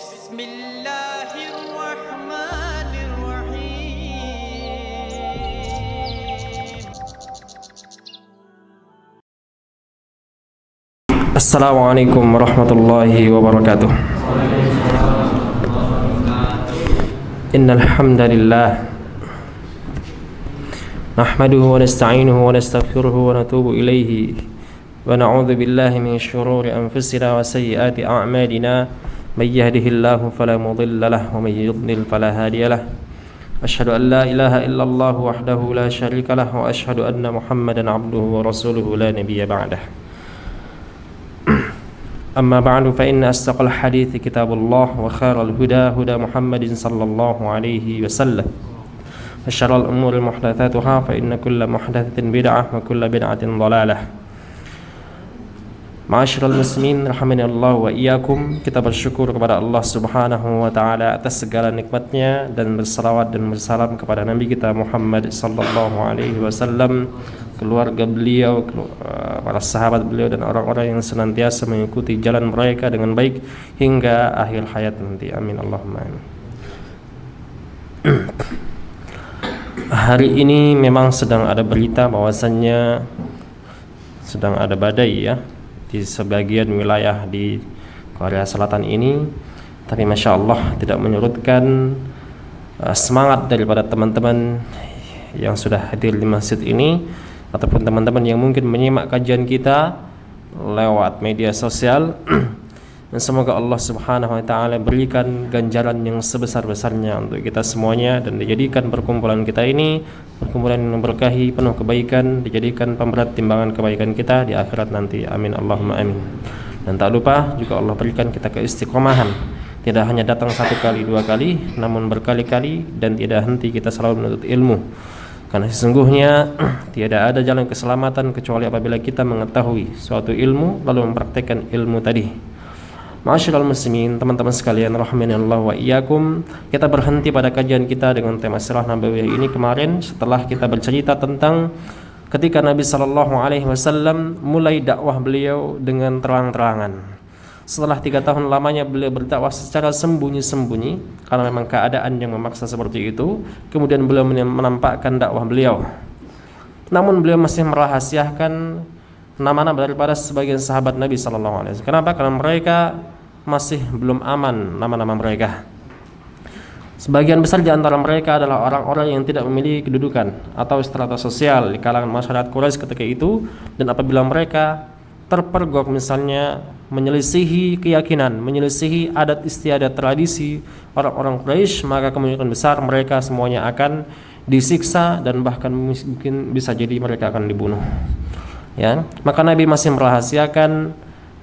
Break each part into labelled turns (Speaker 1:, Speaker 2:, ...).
Speaker 1: بسم الله الرحمن الرحيم السلام عليكم ورحمة الله وبركاته إن الحمد لله نحمده ونستعينه ونستغفره ونتوب إليه ونعوذ بالله من شرور أنفسنا وسيئات أعمالنا من يهده الله فلا مضل له ومن يضلل فلا هادي له أشهد أن لا إله إلا الله وحده لا شريك له وأشهد أن محمدا عبده ورسوله لا نبي بعده أما بعد فإن أصدق الحديث كتاب الله وخير الهدى هدى محمد صلى الله عليه وسلم وشر الأمور محدثاتها فإن كل محدثة بدعة وكل بدعة ضلالة Ma'asyiral muslimin Allah wa iyakum Kita bersyukur kepada Allah Subhanahu wa taala atas segala nikmatnya dan bersalawat dan bersalam kepada nabi kita Muhammad sallallahu alaihi wasallam, keluarga beliau, eh, para sahabat beliau dan orang-orang yang senantiasa mengikuti jalan mereka dengan baik hingga akhir hayat nanti. Amin Allahumma amin. Hari ini memang sedang ada berita bahwasannya sedang ada badai ya di sebagian wilayah di Korea Selatan ini tapi Masya Allah tidak menyurutkan uh, semangat daripada teman-teman yang sudah hadir di masjid ini ataupun teman-teman yang mungkin menyimak kajian kita lewat media sosial dan semoga Allah Subhanahu wa taala berikan ganjaran yang sebesar-besarnya untuk kita semuanya dan dijadikan perkumpulan kita ini perkumpulan yang memberkahi penuh kebaikan dijadikan pemberat timbangan kebaikan kita di akhirat nanti amin Allahumma amin dan tak lupa juga Allah berikan kita keistiqomahan tidak hanya datang satu kali dua kali namun berkali-kali dan tidak henti kita selalu menuntut ilmu karena sesungguhnya tiada ada jalan keselamatan kecuali apabila kita mengetahui suatu ilmu lalu mempraktekkan ilmu tadi Masyarul muslimin, teman-teman sekalian rahimanallah wa iyyakum. Kita berhenti pada kajian kita dengan tema sirah nabawiyah ini kemarin setelah kita bercerita tentang ketika Nabi Shallallahu alaihi wasallam mulai dakwah beliau dengan terang-terangan. Setelah tiga tahun lamanya beliau berdakwah secara sembunyi-sembunyi karena memang keadaan yang memaksa seperti itu. Kemudian beliau menampakkan dakwah beliau. Namun beliau masih merahasiakan nama-nama daripada sebagian sahabat Nabi Shallallahu Alaihi Wasallam. Kenapa? Karena mereka masih belum aman nama-nama mereka. Sebagian besar di antara mereka adalah orang-orang yang tidak memiliki kedudukan atau strata sosial di kalangan masyarakat Quraisy ketika itu dan apabila mereka terpergok misalnya menyelisihi keyakinan, menyelisihi adat istiadat tradisi orang-orang Quraisy, maka kemungkinan besar mereka semuanya akan disiksa dan bahkan mungkin bisa jadi mereka akan dibunuh ya maka Nabi masih merahasiakan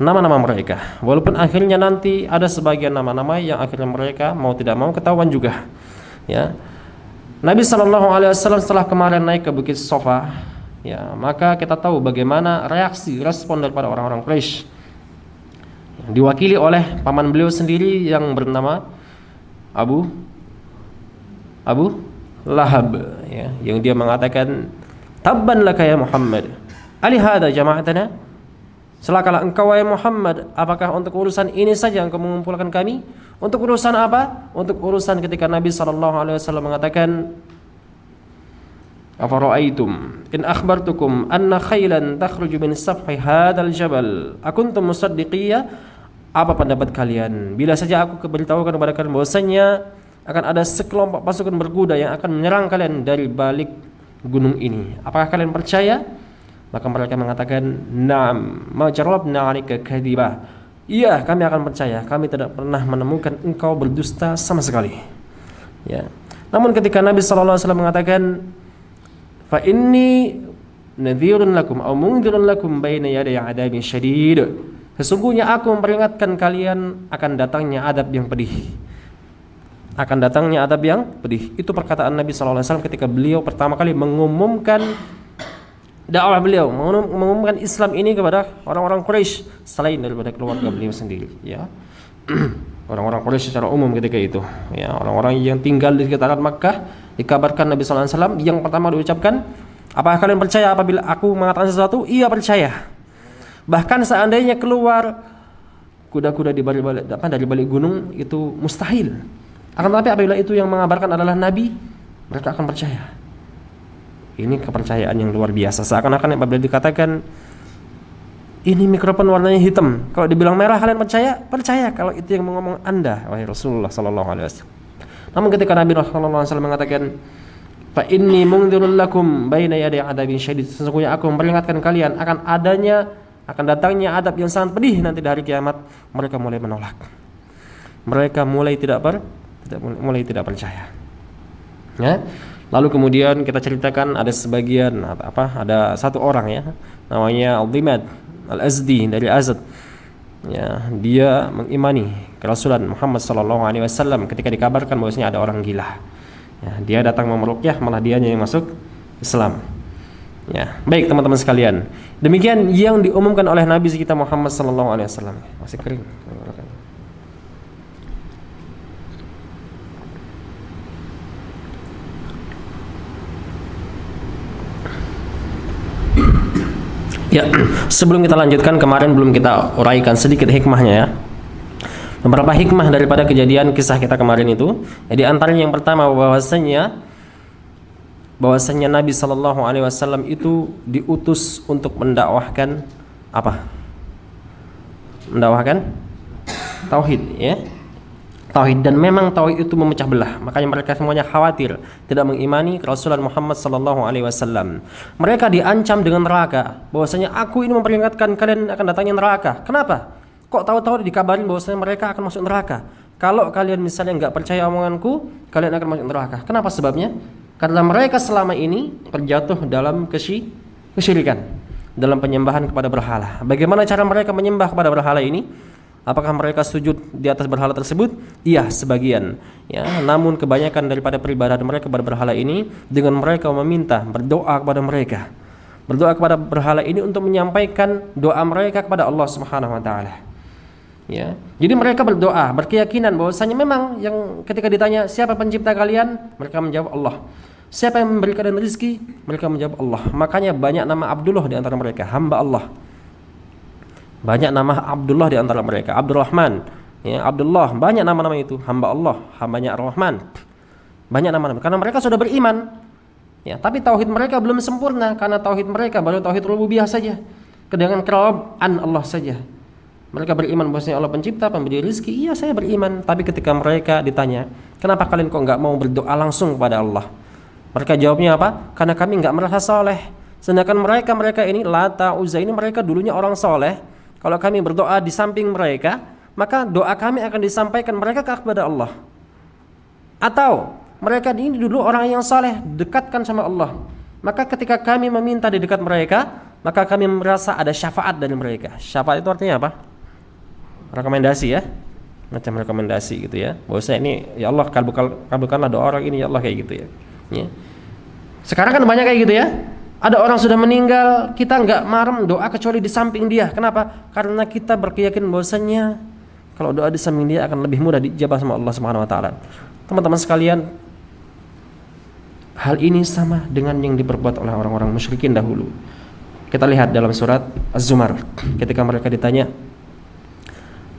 Speaker 1: nama-nama mereka walaupun akhirnya nanti ada sebagian nama-nama yang akhirnya mereka mau tidak mau ketahuan juga ya Nabi Shallallahu Alaihi Wasallam setelah kemarin naik ke Bukit Sofa ya maka kita tahu bagaimana reaksi respon daripada orang-orang Quraisy -orang diwakili oleh paman beliau sendiri yang bernama Abu Abu Lahab ya yang dia mengatakan tabanlah laka ya Muhammad Alihada jama'atana Selakalah engkau wahai Muhammad Apakah untuk urusan ini saja engkau mengumpulkan kami Untuk urusan apa? Untuk urusan ketika Nabi SAW mengatakan Afara'aitum in akhbartukum anna khaylan takhruju min safhi hadal jabal akuntum musaddiqiyya apa pendapat kalian bila saja aku keberitahukan kepada kalian bahwasanya akan ada sekelompok pasukan berkuda yang akan menyerang kalian dari balik gunung ini apakah kalian percaya maka mereka mengatakan, "Na'am, majarab na'alika 'alaika Iya, kami akan percaya. Kami tidak pernah menemukan engkau berdusta sama sekali. Ya. Namun ketika Nabi sallallahu alaihi wasallam mengatakan, "Fa inni nadhirun lakum aw mundzirun lakum baina yaday 'adabin syadid." Sesungguhnya aku memperingatkan kalian akan datangnya adab yang pedih. Akan datangnya adab yang pedih. Itu perkataan Nabi sallallahu alaihi wasallam ketika beliau pertama kali mengumumkan dakwah beliau mengumumkan Islam ini kepada orang-orang Quraisy selain daripada keluarga beliau sendiri ya orang-orang Quraisy secara umum ketika itu ya orang-orang yang tinggal di sekitaran Makkah dikabarkan Nabi SAW yang pertama diucapkan apakah kalian percaya apabila aku mengatakan sesuatu iya percaya bahkan seandainya keluar kuda-kuda di balik, balik apa, dari balik gunung itu mustahil akan tetapi apabila itu yang mengabarkan adalah nabi mereka akan percaya ini kepercayaan yang luar biasa. Seakan-akan apabila dikatakan ini mikrofon warnanya hitam. Kalau dibilang merah kalian percaya? Percaya kalau itu yang mengomong Anda wahai Rasulullah sallallahu alaihi wasallam. Namun ketika Nabi Rasulullah SAW mengatakan Fa inni mungdirun lakum baina ada adabin syadid. Sesungguhnya aku memperingatkan kalian akan adanya akan datangnya adab yang sangat pedih nanti di hari kiamat. Mereka mulai menolak. Mereka mulai tidak per tidak mulai tidak percaya. Ya. Lalu kemudian kita ceritakan ada sebagian apa ada satu orang ya namanya Al-Dimad Al-Azdi dari Azad. Ya, dia mengimani kerasulan Muhammad sallallahu alaihi wasallam ketika dikabarkan bahwasanya ada orang gila. Ya, dia datang memerukyah malah dia yang masuk Islam. Ya, baik teman-teman sekalian. Demikian yang diumumkan oleh Nabi kita Muhammad sallallahu alaihi wasallam. Masih kering. Ya, sebelum kita lanjutkan kemarin belum kita uraikan sedikit hikmahnya ya. Beberapa hikmah daripada kejadian kisah kita kemarin itu. Jadi antaranya yang pertama bahwasanya bahwasanya Nabi Shallallahu alaihi wasallam itu diutus untuk mendakwahkan apa? Mendakwahkan tauhid ya tauhid dan memang tauhid itu memecah belah makanya mereka semuanya khawatir tidak mengimani Rasulullah Muhammad sallallahu alaihi wasallam mereka diancam dengan neraka bahwasanya aku ini memperingatkan kalian akan datangnya neraka kenapa kok tahu-tahu dikabarin bahwasanya mereka akan masuk neraka kalau kalian misalnya nggak percaya omonganku kalian akan masuk neraka kenapa sebabnya karena mereka selama ini terjatuh dalam kesy kesyirikan dalam penyembahan kepada berhala bagaimana cara mereka menyembah kepada berhala ini Apakah mereka sujud di atas berhala tersebut? Iya, sebagian. Ya, namun kebanyakan daripada peribadatan mereka kepada berhala ini dengan mereka meminta, berdoa kepada mereka. Berdoa kepada berhala ini untuk menyampaikan doa mereka kepada Allah Subhanahu wa taala. Ya. Jadi mereka berdoa, berkeyakinan bahwasanya memang yang ketika ditanya siapa pencipta kalian, mereka menjawab Allah. Siapa yang memberikan rezeki? Mereka menjawab Allah. Makanya banyak nama Abdullah di antara mereka, hamba Allah. Banyak nama Abdullah di antara mereka, Abdurrahman, ya, Abdullah, banyak nama-nama itu, hamba Allah, hambanya rahman Banyak nama-nama karena mereka sudah beriman. Ya, tapi tauhid mereka belum sempurna karena tauhid mereka baru tauhid rububiyah saja. Kedengaran kerobaan Allah saja. Mereka beriman bahwasanya Allah pencipta, pemberi rizki. Iya, saya beriman. Tapi ketika mereka ditanya, kenapa kalian kok nggak mau berdoa langsung kepada Allah? Mereka jawabnya apa? Karena kami nggak merasa soleh. Sedangkan mereka mereka ini Lata, Uzza ini mereka dulunya orang soleh kalau kami berdoa di samping mereka, maka doa kami akan disampaikan mereka kepada Allah. Atau mereka ini dulu orang yang saleh, dekatkan sama Allah. Maka ketika kami meminta di dekat mereka, maka kami merasa ada syafaat dari mereka. Syafaat itu artinya apa? Rekomendasi ya. Macam rekomendasi gitu ya. Bahwa saya ini ya Allah kabulkan kabulkanlah doa orang ini ya Allah kayak gitu ya. ya. Sekarang kan banyak kayak gitu ya ada orang sudah meninggal, kita nggak marem doa kecuali di samping dia. Kenapa? Karena kita berkeyakin bahwasanya kalau doa di samping dia akan lebih mudah dijabah sama Allah Subhanahu wa taala. Teman-teman sekalian, hal ini sama dengan yang diperbuat oleh orang-orang musyrikin dahulu. Kita lihat dalam surat Az-Zumar ketika mereka ditanya,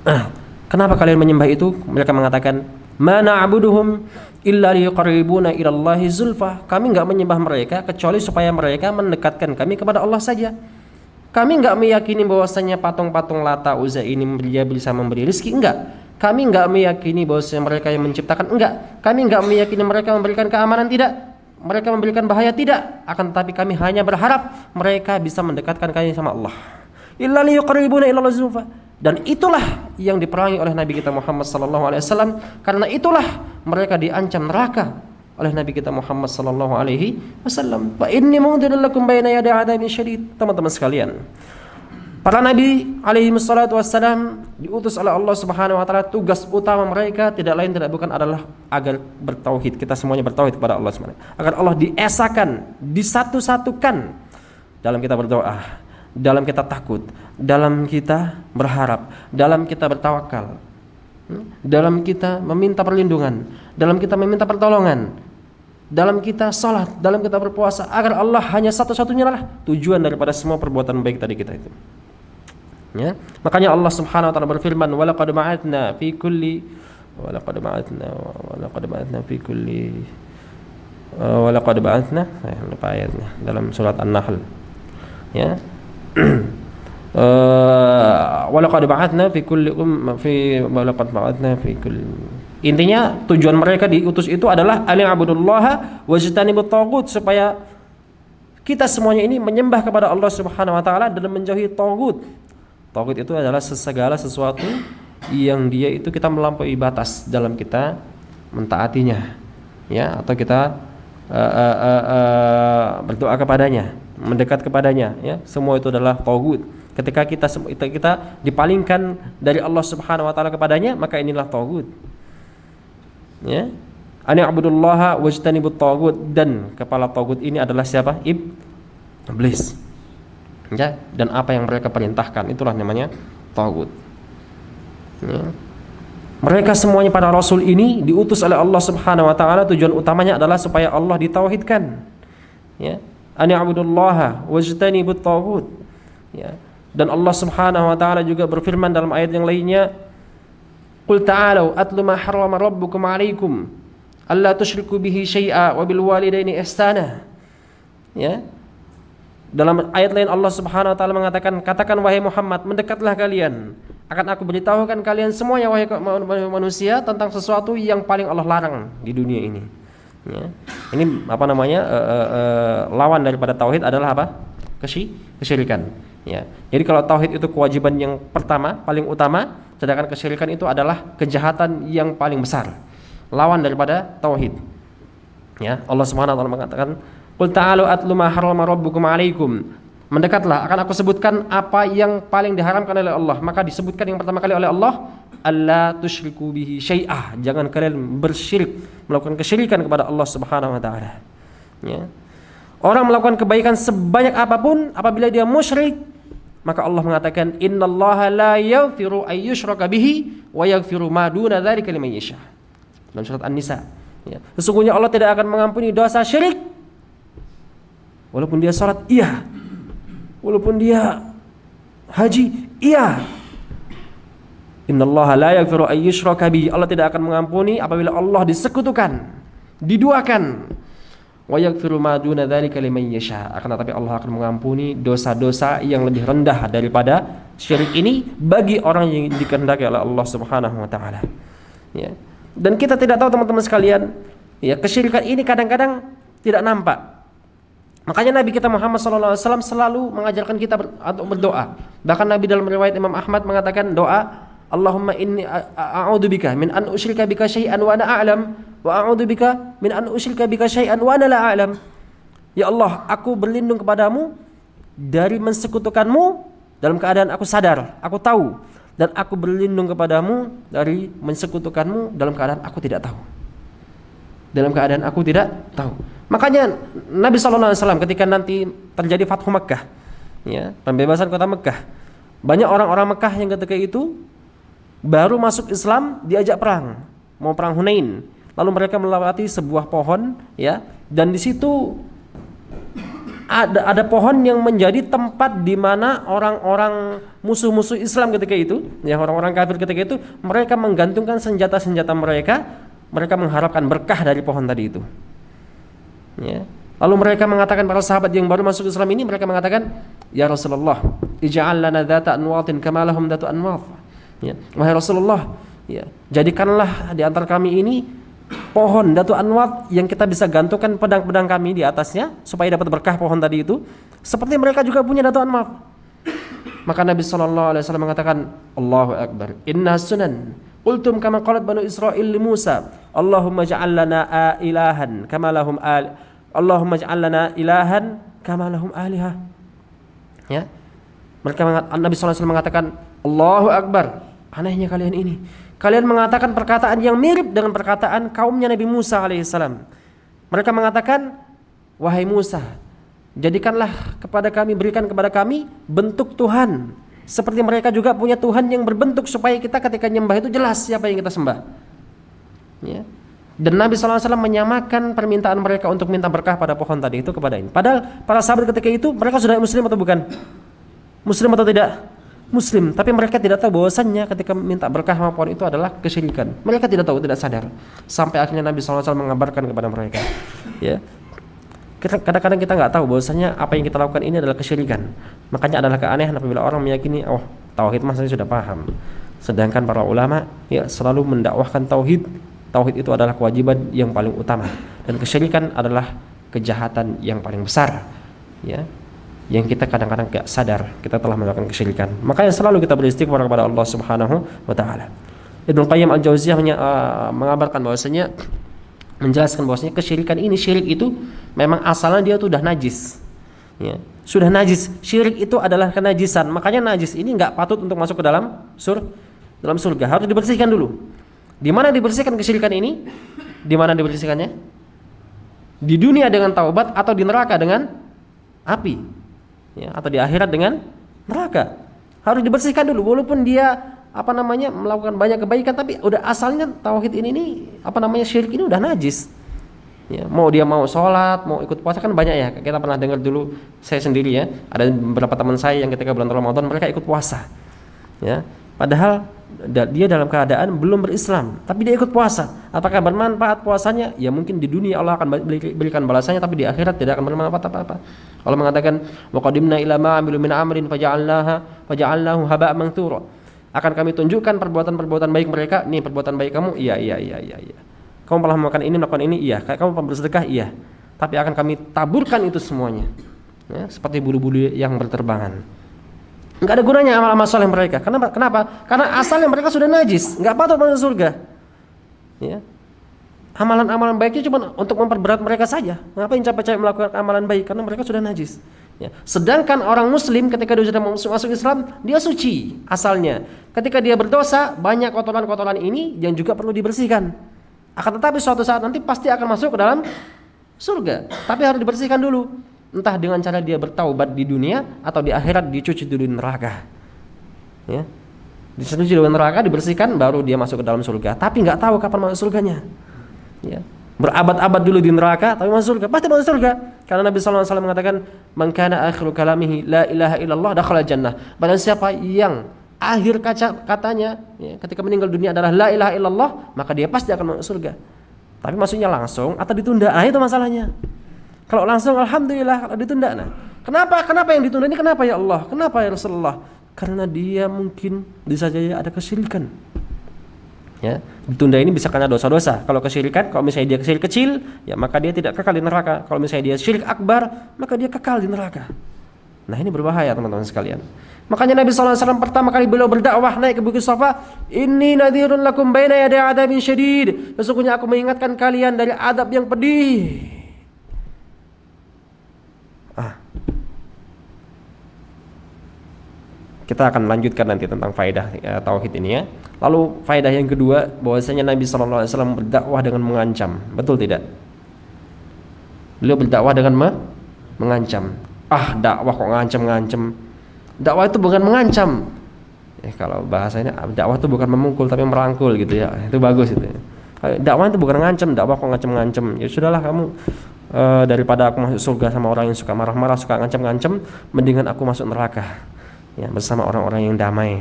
Speaker 1: "Ah, kenapa kalian menyembah itu?" Mereka mengatakan, Mana abduhum illa liqarribuna ila Allah zulfa. Kami nggak menyembah mereka kecuali supaya mereka mendekatkan kami kepada Allah saja. Kami nggak meyakini bahwasanya patung-patung Lata uzai ini dia bisa memberi rezeki enggak. Kami nggak meyakini bahwasanya mereka yang menciptakan enggak. Kami nggak meyakini mereka memberikan keamanan tidak. Mereka memberikan bahaya tidak. Akan tetapi kami hanya berharap mereka bisa mendekatkan kami sama Allah. Illa liqarribuna ila zulfa dan itulah yang diperangi oleh Nabi kita Muhammad sallallahu alaihi wasallam karena itulah mereka diancam neraka oleh Nabi kita Muhammad sallallahu alaihi wasallam. Fa inni mundhirul lakum ada ada syadid. Teman-teman sekalian, Para nabi alaihi Wasallam diutus oleh Allah Subhanahu wa taala tugas utama mereka tidak lain tidak bukan adalah agar bertauhid. Kita semuanya bertauhid kepada Allah Subhanahu agar Allah diesakan, disatu-satukan dalam kita berdoa dalam kita takut, dalam kita berharap, dalam kita bertawakal, hmm? dalam kita meminta perlindungan, dalam kita meminta pertolongan, dalam kita salat, dalam kita berpuasa agar Allah hanya satu-satunya lah tujuan daripada semua perbuatan baik tadi kita itu. Ya. Makanya Allah Subhanahu wa taala berfirman, "Walaqad ma'atna fi kulli walaqad ma'atna walaqad ma'atna fi kulli walaqad laqad ba'atna" lupa ayatnya dalam surat An-Nahl. Ya. Eh, walaqad ba'atna fi kulli um fi walaqad intinya tujuan mereka diutus itu adalah alim abdullah tagut supaya kita semuanya ini menyembah kepada Allah Subhanahu wa taala dan menjauhi tagut. Tagut itu adalah segala sesuatu yang dia itu kita melampaui batas dalam kita mentaatinya ya atau kita uh, uh, uh, uh, berdoa kepadanya mendekat kepadanya ya semua itu adalah tauhid ketika kita kita, kita dipalingkan dari Allah Subhanahu wa taala kepadanya maka inilah tauhid ya ani abdullah wajtanibut tauhid dan kepala tauhid ini adalah siapa iblis ya dan apa yang mereka perintahkan itulah namanya tauhid ya. mereka semuanya pada rasul ini diutus oleh Allah Subhanahu wa taala tujuan utamanya adalah supaya Allah ditauhidkan ya ani ya'budullaha wajtani taghut. Ya. Dan Allah Subhanahu wa taala juga berfirman dalam ayat yang lainnya, "Qul ta'alu atlu ma harrama rabbukum 'alaikum alla tusyriku bihi syai'a wa bil walidaini ihsana." Ya. Dalam ayat lain Allah Subhanahu wa taala mengatakan, "Katakan wahai Muhammad, mendekatlah kalian. Akan aku beritahukan kalian semuanya wahai manusia tentang sesuatu yang paling Allah larang di dunia ini." ya. ini apa namanya uh, uh, uh, lawan daripada tauhid adalah apa Kesi, kesyirikan ya jadi kalau tauhid itu kewajiban yang pertama paling utama sedangkan kesirikan itu adalah kejahatan yang paling besar lawan daripada tauhid ya Allah Subhanahu wa taala mengatakan Qul ta'alu atlu ma harrama rabbukum alaikum mendekatlah akan aku sebutkan apa yang paling diharamkan oleh Allah maka disebutkan yang pertama kali oleh Allah Allah tushriku bihi syai'ah jangan kalian bersyirik melakukan kesyirikan kepada Allah Subhanahu wa taala ya orang melakukan kebaikan sebanyak apapun apabila dia musyrik maka Allah mengatakan inna allaha la yaghfiru ayyushraka bihi wa yaghfiru ma duna dzalika liman yasha dalam surat An-Nisa ya sesungguhnya Allah tidak akan mengampuni dosa syirik walaupun dia sholat iya walaupun dia haji iya innallaha la yaghfiru an yushraka bihi Allah tidak akan mengampuni apabila Allah disekutukan diduakan wa yaghfiru ma duna dzalika liman yasha akan tetapi Allah akan mengampuni dosa-dosa yang lebih rendah daripada syirik ini bagi orang yang dikehendaki oleh Allah Subhanahu wa taala ya dan kita tidak tahu teman-teman sekalian ya kesyirikan ini kadang-kadang tidak nampak Makanya Nabi kita Muhammad SAW selalu mengajarkan kita untuk berdoa. Bahkan Nabi dalam riwayat Imam Ahmad mengatakan doa Allahumma inni a'udzubika min an usyrika bika syai'an wa ana a'lam wa a'udzubika min an usyrika bika syai'an wa ana la a'lam. Ya Allah, aku berlindung kepadamu dari mensekutukanmu dalam keadaan aku sadar, aku tahu dan aku berlindung kepadamu dari mensekutukanmu dalam keadaan aku tidak tahu dalam keadaan aku tidak tahu. Makanya Nabi Shallallahu Alaihi Wasallam ketika nanti terjadi Fatwa Mekah, ya pembebasan kota Mekah, banyak orang-orang Mekah yang ketika itu baru masuk Islam diajak perang, mau perang Hunain. Lalu mereka melewati sebuah pohon, ya, dan di situ ada ada pohon yang menjadi tempat di mana orang-orang musuh-musuh Islam ketika itu, ya orang-orang kafir ketika itu, mereka menggantungkan senjata-senjata mereka mereka mengharapkan berkah dari pohon tadi itu. Ya. Lalu mereka mengatakan para sahabat yang baru masuk Islam ini mereka mengatakan, "Ya Rasulullah, ij'al lana dzata anwatin kama lahum dzatu anwat." Ya. Wahai Rasulullah, ya, jadikanlah di antara kami ini pohon datu anwat yang kita bisa gantungkan pedang-pedang kami di atasnya supaya dapat berkah pohon tadi itu seperti mereka juga punya datu anwat maka Nabi Shallallahu Alaihi Wasallam mengatakan Allahu Akbar inna sunan Qultum kama qalat Banu Israil li Musa, Allahumma ja'al lana ilahan kama lahum al Allahumma ja'al lana ilahan kama lahum alihah. Ya. Mereka Nabi wasallam mengatakan, Allahu Akbar. Anehnya kalian ini. Kalian mengatakan perkataan yang mirip dengan perkataan kaumnya Nabi Musa alaihissalam. Mereka mengatakan, Wahai Musa, jadikanlah kepada kami, berikan kepada kami bentuk Tuhan seperti mereka juga punya Tuhan yang berbentuk supaya kita ketika nyembah itu jelas siapa yang kita sembah. Ya. Dan Nabi SAW menyamakan permintaan mereka untuk minta berkah pada pohon tadi itu kepada ini. Padahal para sahabat ketika itu mereka sudah muslim atau bukan? Muslim atau tidak? Muslim, tapi mereka tidak tahu bahwasannya ketika minta berkah sama pohon itu adalah kesyirikan. Mereka tidak tahu, tidak sadar. Sampai akhirnya Nabi SAW mengabarkan kepada mereka. Ya, kadang-kadang kita nggak tahu bahwasanya apa yang kita lakukan ini adalah kesyirikan Makanya adalah keanehan apabila orang meyakini oh tauhid mas sudah paham. Sedangkan para ulama ya selalu mendakwahkan tauhid. Tauhid itu adalah kewajiban yang paling utama dan kesyirikan adalah kejahatan yang paling besar. Ya, yang kita kadang-kadang gak sadar kita telah melakukan kesyirikan. Makanya selalu kita beristighfar kepada Allah Subhanahu wa taala. Ibnu Qayyim Al-Jauziyah uh, mengabarkan bahwasanya menjelaskan bahwasanya kesyirikan ini syirik itu memang asalnya dia tuh udah najis. Ya sudah najis. Syirik itu adalah kenajisan. Makanya najis ini nggak patut untuk masuk ke dalam sur dalam surga. Harus dibersihkan dulu. Di mana dibersihkan kesyirikan ini? Di mana dibersihkannya? Di dunia dengan taubat atau di neraka dengan api. Ya, atau di akhirat dengan neraka. Harus dibersihkan dulu walaupun dia apa namanya melakukan banyak kebaikan tapi udah asalnya tauhid ini nih apa namanya syirik ini udah najis ya mau dia mau sholat mau ikut puasa kan banyak ya kita pernah dengar dulu saya sendiri ya ada beberapa teman saya yang ketika bulan Ramadan mereka ikut puasa ya padahal dia dalam keadaan belum berislam tapi dia ikut puasa apakah bermanfaat puasanya ya mungkin di dunia Allah akan berikan balasannya tapi di akhirat tidak akan bermanfaat apa-apa Allah mengatakan waqadimna ila ma'amilu min amrin faja'alnaha faja'alnahu haba'an mangthura akan kami tunjukkan perbuatan-perbuatan baik mereka nih perbuatan baik kamu iya iya iya iya iya kamu malah makan ini, melakukan ini, iya. Kamu bersedekah, iya. Tapi akan kami taburkan itu semuanya. Ya, seperti bulu-bulu yang berterbangan. Enggak ada gunanya amal-amal soleh mereka. Kenapa? Kenapa? Karena asalnya mereka sudah najis, enggak patut masuk surga. Ya. Amalan-amalan baiknya cuma untuk memperberat mereka saja. Ngapain capek-capek melakukan amalan baik karena mereka sudah najis. Ya. Sedangkan orang muslim ketika dia sudah masuk Islam, dia suci asalnya. Ketika dia berdosa, banyak kotoran-kotoran ini yang juga perlu dibersihkan. Akan tetapi suatu saat nanti pasti akan masuk ke dalam surga. Tapi harus dibersihkan dulu. Entah dengan cara dia bertaubat di dunia atau di akhirat dicuci dulu di neraka. Ya. Dicuci dulu di neraka, dibersihkan baru dia masuk ke dalam surga. Tapi nggak tahu kapan masuk surganya. Ya. Berabad-abad dulu di neraka tapi masuk surga. Pasti masuk surga. Karena Nabi SAW mengatakan, "Man kana akhiru kalamihi la ilaha illallah dakhala jannah." Barang siapa yang akhir kaca katanya ya, ketika meninggal dunia adalah la ilaha illallah maka dia pasti akan masuk surga tapi maksudnya langsung atau ditunda nah itu masalahnya kalau langsung alhamdulillah kalau ditunda nah kenapa kenapa yang ditunda ini kenapa ya Allah kenapa ya Rasulullah karena dia mungkin bisa saja ada kesilikan ya ditunda ini bisa karena dosa-dosa kalau kesilikan kalau misalnya dia kesil kecil ya maka dia tidak kekal di neraka kalau misalnya dia syirik akbar maka dia kekal di neraka nah ini berbahaya teman-teman sekalian Makanya Nabi SAW pertama kali beliau berdakwah naik ke Bukit Safa, ini nadirun lakum baina yada adabin syadid. Sesungguhnya aku mengingatkan kalian dari adab yang pedih. Ah. Kita akan lanjutkan nanti tentang faedah ya, tauhid ini ya. Lalu faedah yang kedua bahwasanya Nabi SAW berdakwah dengan mengancam. Betul tidak? Beliau berdakwah dengan me mengancam. Ah, dakwah kok ngancam-ngancam dakwah itu bukan mengancam eh, kalau bahasanya ah, dakwah itu bukan memukul tapi merangkul gitu ya itu bagus itu ya. dakwah itu bukan mengancam, dakwah kok ngancam-ngancam ya sudahlah kamu e, daripada aku masuk surga sama orang yang suka marah-marah suka ngancam-ngancam mendingan aku masuk neraka ya bersama orang-orang yang damai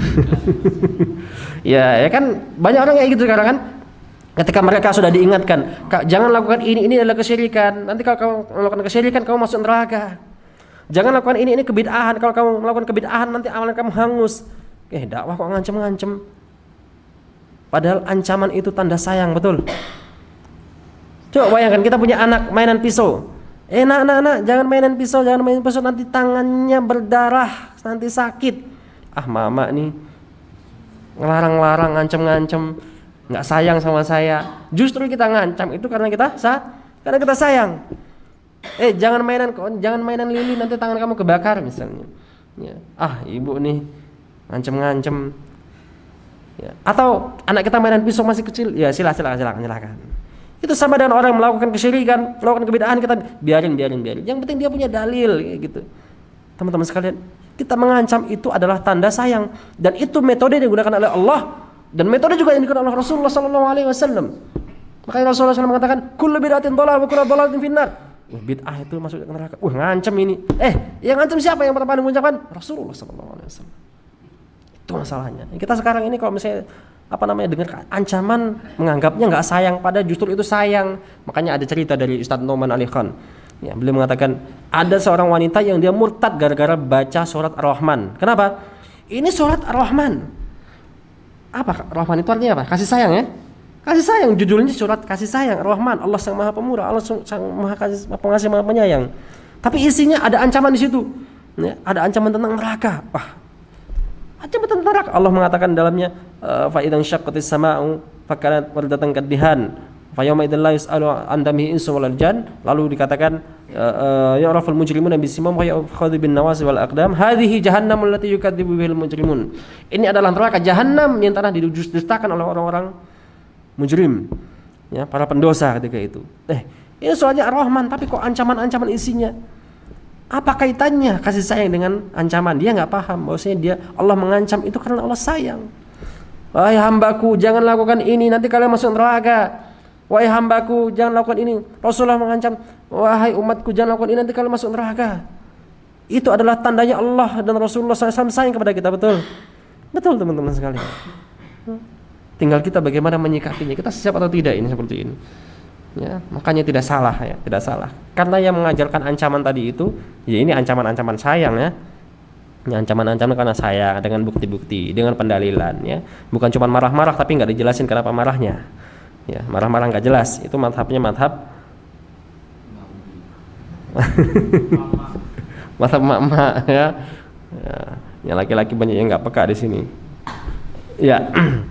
Speaker 1: ya ya kan banyak orang kayak gitu sekarang kan ketika mereka sudah diingatkan jangan lakukan ini ini adalah kesyirikan nanti kalau kamu melakukan kesyirikan kamu masuk neraka Jangan lakukan ini ini kebid'ahan. Kalau kamu melakukan kebid'ahan nanti amalan kamu hangus. Eh, dakwah kok ngancem-ngancem. Padahal ancaman itu tanda sayang, betul? Coba bayangkan kita punya anak mainan pisau. Eh, nak, nak, nak, jangan mainan pisau, jangan mainan pisau nanti tangannya berdarah, nanti sakit. Ah, mama nih ngelarang-larang, ngancem-ngancem, nggak sayang sama saya. Justru kita ngancam itu karena kita sa karena kita sayang eh jangan mainan jangan mainan lili nanti tangan kamu kebakar misalnya ya. ah ibu nih ngancem-ngancem ya. atau anak kita mainan pisau masih kecil ya silah silahkan silahkan. silahkan itu sama dengan orang yang melakukan kesyirikan melakukan kebidahan kita biarin biarin biarin yang penting dia punya dalil gitu teman-teman sekalian kita mengancam itu adalah tanda sayang dan itu metode yang digunakan oleh Allah dan metode juga yang digunakan oleh Rasulullah Sallallahu Alaihi Wasallam makanya Rasulullah SAW mengatakan kullu bidatin dolah wa kullu finnar Wah, bid'ah itu masuk ke neraka. Wah, ngancem ini. Eh, yang ngancem siapa yang pertama mengucapkan? Rasulullah sallallahu alaihi wasallam. Itu masalahnya. Kita sekarang ini kalau misalnya apa namanya dengar ancaman menganggapnya nggak sayang pada justru itu sayang makanya ada cerita dari Ustadz Noman Ali Khan ya, beliau mengatakan ada seorang wanita yang dia murtad gara-gara baca surat Ar-Rahman kenapa ini surat Ar-Rahman apa ar Rahman itu artinya apa kasih sayang ya kasih sayang judulnya surat kasih sayang Rahman Allah sang maha pemurah Allah sang, maha kasih pengasih maha penyayang tapi isinya ada ancaman di situ ya, ada ancaman tentang neraka wah ancaman tentang neraka Allah mengatakan dalamnya eh, faidang syakotis sama'u fakarat berdatang kadihan fa yawma la yus'alu an damihi insu wal jan lalu dikatakan eh, eh, ya'raful mujrimuna bisimam wa ya'khudhu bin nawasi wal aqdam hadhihi jahannamul lati yukadzibu bihil mujrimun ini adalah neraka jahanam yang telah didustakan oleh orang-orang mujrim ya para pendosa ketika itu eh ini soalnya Ar-Rahman tapi kok ancaman-ancaman isinya apa kaitannya kasih sayang dengan ancaman dia nggak paham bahwasanya dia Allah mengancam itu karena Allah sayang wahai hambaku jangan lakukan ini nanti kalian masuk neraka wahai hambaku jangan lakukan ini Rasulullah mengancam wahai umatku jangan lakukan ini nanti kalian masuk neraka itu adalah tandanya Allah dan Rasulullah SAW sayang kepada kita betul betul teman-teman sekalian Tinggal kita bagaimana menyikapinya. Kita siap atau tidak ini seperti ini. Ya, makanya tidak salah ya, tidak salah. Karena yang mengajarkan ancaman tadi itu, ya ini ancaman-ancaman sayang ya. Ini ancaman-ancaman karena sayang dengan bukti-bukti, dengan pendalilan ya. Bukan cuma marah-marah tapi nggak dijelasin kenapa marahnya. Ya, marah-marah nggak jelas. Itu madhabnya madhab masa mak ya. ya. Ya laki-laki banyak yang nggak peka di sini. Ya.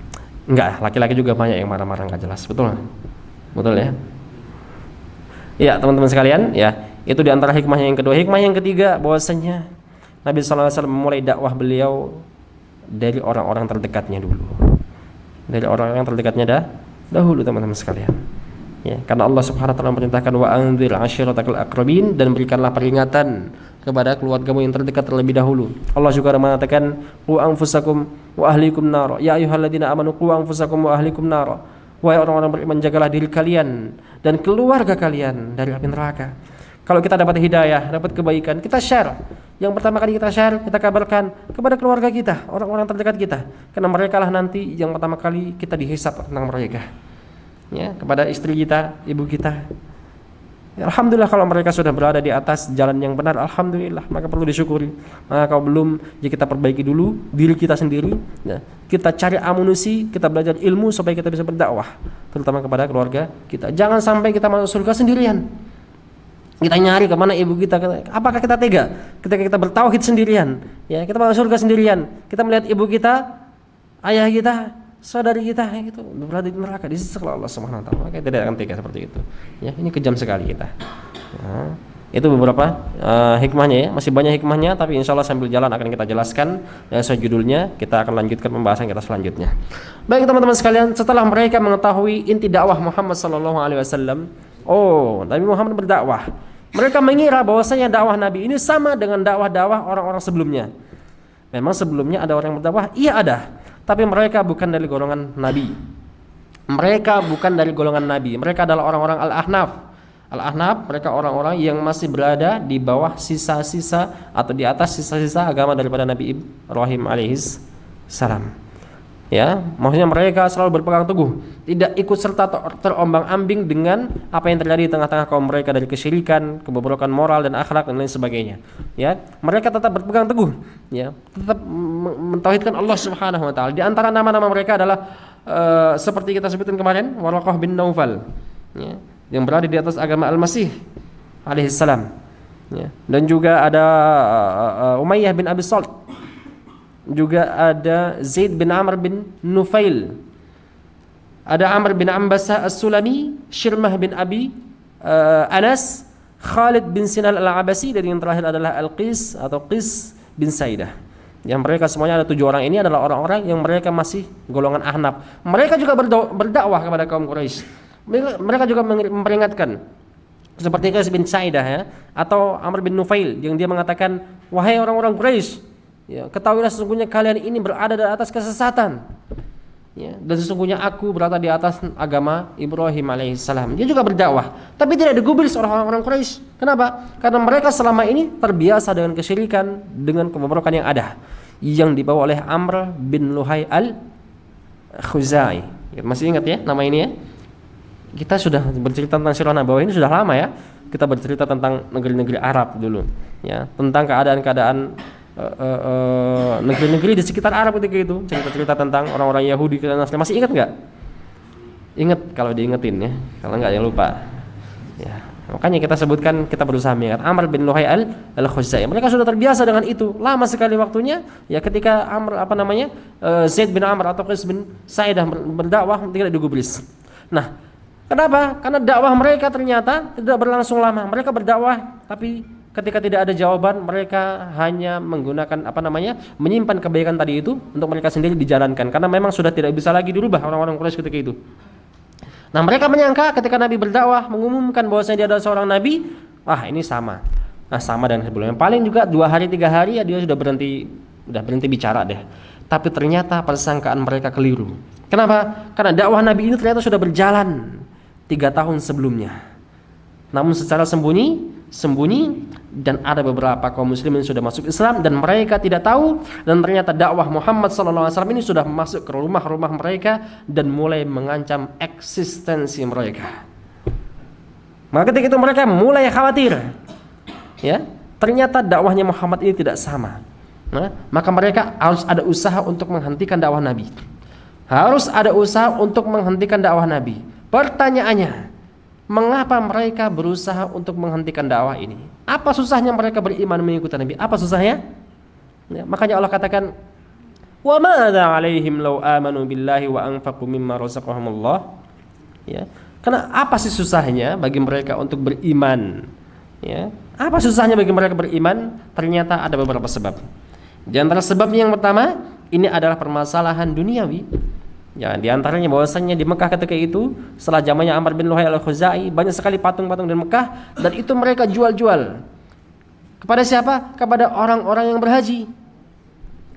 Speaker 1: Enggak, laki-laki juga banyak yang marah-marah nggak jelas, betul Betul ya? Ya, teman-teman sekalian, ya itu di antara hikmahnya yang kedua. Hikmah yang ketiga, bahwasanya Nabi SAW memulai dakwah beliau dari orang-orang terdekatnya dulu, dari orang-orang terdekatnya dah dahulu teman-teman sekalian. Ya, karena Allah Subhanahu wa taala memerintahkan wa anzir ashiratakal aqrabin dan berikanlah peringatan kepada keluargamu yang terdekat terlebih dahulu. Allah juga mengatakan qu anfusakum wa ahlikum nar. Ya ayyuhalladzina amanu qu anfusakum wa ahlikum nar. Wahai orang-orang beriman jagalah diri kalian dan keluarga kalian dari api neraka. Kalau kita dapat hidayah, dapat kebaikan, kita share. Yang pertama kali kita share, kita kabarkan kepada keluarga kita, orang-orang terdekat kita. Karena mereka lah nanti yang pertama kali kita dihisap tentang mereka. Ya, kepada istri kita, ibu kita, Ya, alhamdulillah kalau mereka sudah berada di atas jalan yang benar, alhamdulillah maka perlu disyukuri. Maka kalau belum, ya kita perbaiki dulu diri kita sendiri. Ya, kita cari amunisi, kita belajar ilmu supaya kita bisa berdakwah, terutama kepada keluarga kita. Jangan sampai kita masuk surga sendirian. Kita nyari kemana ibu kita, apakah kita tega ketika kita bertauhid sendirian? Ya, kita masuk surga sendirian. Kita melihat ibu kita, ayah kita saudari kita ya, itu berada di neraka di sisi Allah Subhanahu wa taala maka tidak akan tega seperti itu ya ini kejam sekali kita nah, itu beberapa uh, hikmahnya ya masih banyak hikmahnya tapi insya Allah sambil jalan akan kita jelaskan ya, sesuai judulnya kita akan lanjutkan pembahasan kita selanjutnya baik teman-teman sekalian setelah mereka mengetahui inti dakwah Muhammad Sallallahu Alaihi Wasallam oh Nabi Muhammad berdakwah mereka mengira bahwasanya dakwah Nabi ini sama dengan dakwah-dakwah orang-orang sebelumnya. Memang sebelumnya ada orang yang berdakwah, iya ada tapi mereka bukan dari golongan nabi. Mereka bukan dari golongan nabi. Mereka adalah orang-orang Al-Ahnaf. Al-Ahnaf mereka orang-orang yang masih berada di bawah sisa-sisa atau di atas sisa-sisa agama daripada Nabi Ibrahim alaihis salam ya maksudnya mereka selalu berpegang teguh tidak ikut serta terombang-ambing dengan apa yang terjadi di tengah-tengah kaum mereka dari kesyirikan kebobrokan moral dan akhlak dan lain sebagainya ya mereka tetap berpegang teguh ya tetap mentauhidkan Allah Subhanahu wa taala di antara nama-nama mereka adalah uh, seperti kita sebutkan kemarin Waraqah bin Naufal ya yang berada di atas agama Al-Masih alaihissalam ya dan juga ada uh, uh, Umayyah bin Abi Salt juga ada Zaid bin Amr bin Nufail ada Amr bin Ambasah As-Sulami Syirmah bin Abi uh, Anas Khalid bin Sinal Al-Abasi dan yang terakhir adalah Al-Qis atau Qis bin Saidah yang mereka semuanya ada tujuh orang ini adalah orang-orang yang mereka masih golongan ahnab. mereka juga berdakwah kepada kaum Quraisy mereka juga memperingatkan seperti Qais bin Saidah ya atau Amr bin Nufail yang dia mengatakan wahai orang-orang Quraisy Ya, ketahuilah sesungguhnya kalian ini berada di atas kesesatan. Ya, dan sesungguhnya aku berada di atas agama Ibrahim alaihissalam. Dia juga berdakwah, tapi tidak digubris oleh orang-orang Quraisy. Kenapa? Karena mereka selama ini terbiasa dengan kesyirikan, dengan kebobrokan yang ada yang dibawa oleh Amr bin Luhai al Khuzai. Ya, masih ingat ya nama ini ya? Kita sudah bercerita tentang Sirah Nabawi ini sudah lama ya. Kita bercerita tentang negeri-negeri Arab dulu, ya, tentang keadaan-keadaan Eh, eh, eh, negeri-negeri uh, uh, di sekitar Arab ketika itu gitu. cerita-cerita tentang orang-orang Yahudi ke Nasrani masih ingat nggak? Ingat kalau diingetin ya, kalau nggak yang lupa. Ya, makanya kita sebutkan kita berusaha mengingat Amr bin Luhay al al Khuzai. Mereka sudah terbiasa dengan itu lama sekali waktunya. Ya ketika Amr apa namanya uh, Zaid bin Amr atau Qais bin Saidah berdakwah tidak digubris. Nah, kenapa? Karena dakwah mereka ternyata tidak berlangsung lama. Mereka berdakwah tapi Ketika tidak ada jawaban, mereka hanya menggunakan apa namanya? menyimpan kebaikan tadi itu untuk mereka sendiri dijalankan karena memang sudah tidak bisa lagi dirubah orang-orang Quraisy ketika itu. Nah, mereka menyangka ketika Nabi berdakwah mengumumkan bahwasanya dia adalah seorang nabi, wah ini sama. Nah, sama dan sebelumnya. Paling juga dua hari tiga hari ya dia sudah berhenti sudah berhenti bicara deh. Tapi ternyata persangkaan mereka keliru. Kenapa? Karena dakwah Nabi ini ternyata sudah berjalan tiga tahun sebelumnya. Namun secara sembunyi, sembunyi dan ada beberapa kaum Muslim yang sudah masuk Islam dan mereka tidak tahu dan ternyata dakwah Muhammad SAW ini sudah masuk ke rumah-rumah mereka dan mulai mengancam eksistensi mereka. Maka ketika itu mereka mulai khawatir. Ya, ternyata dakwahnya Muhammad ini tidak sama. Nah, maka mereka harus ada usaha untuk menghentikan dakwah Nabi. Harus ada usaha untuk menghentikan dakwah Nabi. Pertanyaannya, Mengapa mereka berusaha untuk menghentikan dakwah ini? Apa susahnya mereka beriman mengikuti Nabi? Apa susahnya? Ya, makanya Allah katakan, "Wa ma alaihim law amanu billahi wa anfaqu mimma razaqahumullah." Ya. Karena apa sih susahnya bagi mereka untuk beriman? Ya. Apa susahnya bagi mereka beriman? Ternyata ada beberapa sebab. Di antara sebabnya yang pertama, ini adalah permasalahan duniawi. Ya, di antaranya bahwasanya di Mekah ketika itu setelah zamannya Amr bin Luhai al-Khuzai banyak sekali patung-patung di Mekah dan itu mereka jual-jual. Kepada siapa? Kepada orang-orang yang berhaji.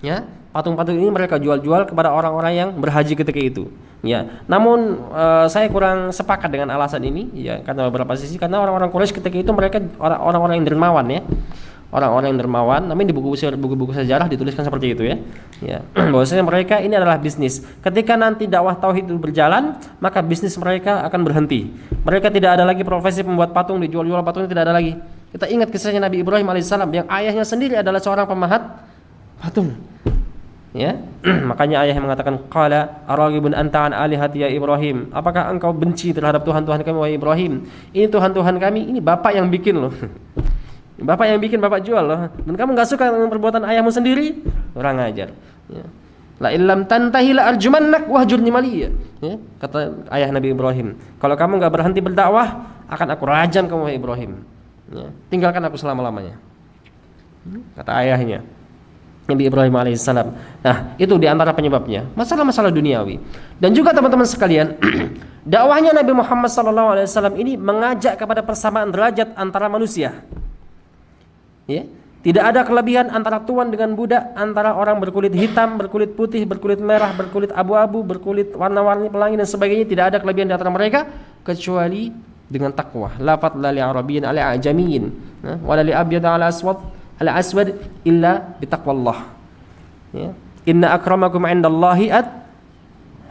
Speaker 1: Ya, patung-patung ini mereka jual-jual kepada orang-orang yang berhaji ketika itu. Ya, namun e, saya kurang sepakat dengan alasan ini ya karena beberapa sisi karena orang-orang Quraisy ketika itu mereka orang-orang yang dermawan ya orang-orang yang dermawan namun di buku buku sejarah dituliskan seperti itu ya ya bahwasanya mereka ini adalah bisnis ketika nanti dakwah tauhid itu berjalan maka bisnis mereka akan berhenti mereka tidak ada lagi profesi pembuat patung dijual-jual patung tidak ada lagi kita ingat kisahnya Nabi Ibrahim alaihissalam yang ayahnya sendiri adalah seorang pemahat patung ya makanya ayah yang mengatakan qala aragibun anta an alihati ya Ibrahim apakah engkau benci terhadap Tuhan Tuhan kami wahai Ibrahim ini Tuhan Tuhan kami ini bapak yang bikin loh Bapak yang bikin bapak jual loh. Dan kamu nggak suka dengan perbuatan ayahmu sendiri? orang ngajar. Ya. La ilam tantahi la wahjurni maliya. Ya, kata ayah Nabi Ibrahim. Kalau kamu nggak berhenti berdakwah, akan aku rajam kamu Ibrahim. Ya. tinggalkan aku selama-lamanya. Hmm, kata ayahnya. Nabi Ibrahim alaihissalam. Nah, itu diantara penyebabnya. Masalah-masalah duniawi. Dan juga teman-teman sekalian, dakwahnya Nabi Muhammad SAW ini mengajak kepada persamaan derajat antara manusia ya tidak ada kelebihan antara tuan dengan budak, antara orang berkulit hitam, berkulit putih, berkulit merah, berkulit abu-abu, berkulit warna-warni pelangi dan sebagainya. Tidak ada kelebihan di antara mereka kecuali dengan takwa. La lali arabiyyin ala ajamiin, nah, wa la ala aswad ala aswad illa bi Ya. Inna akramakum indallahi at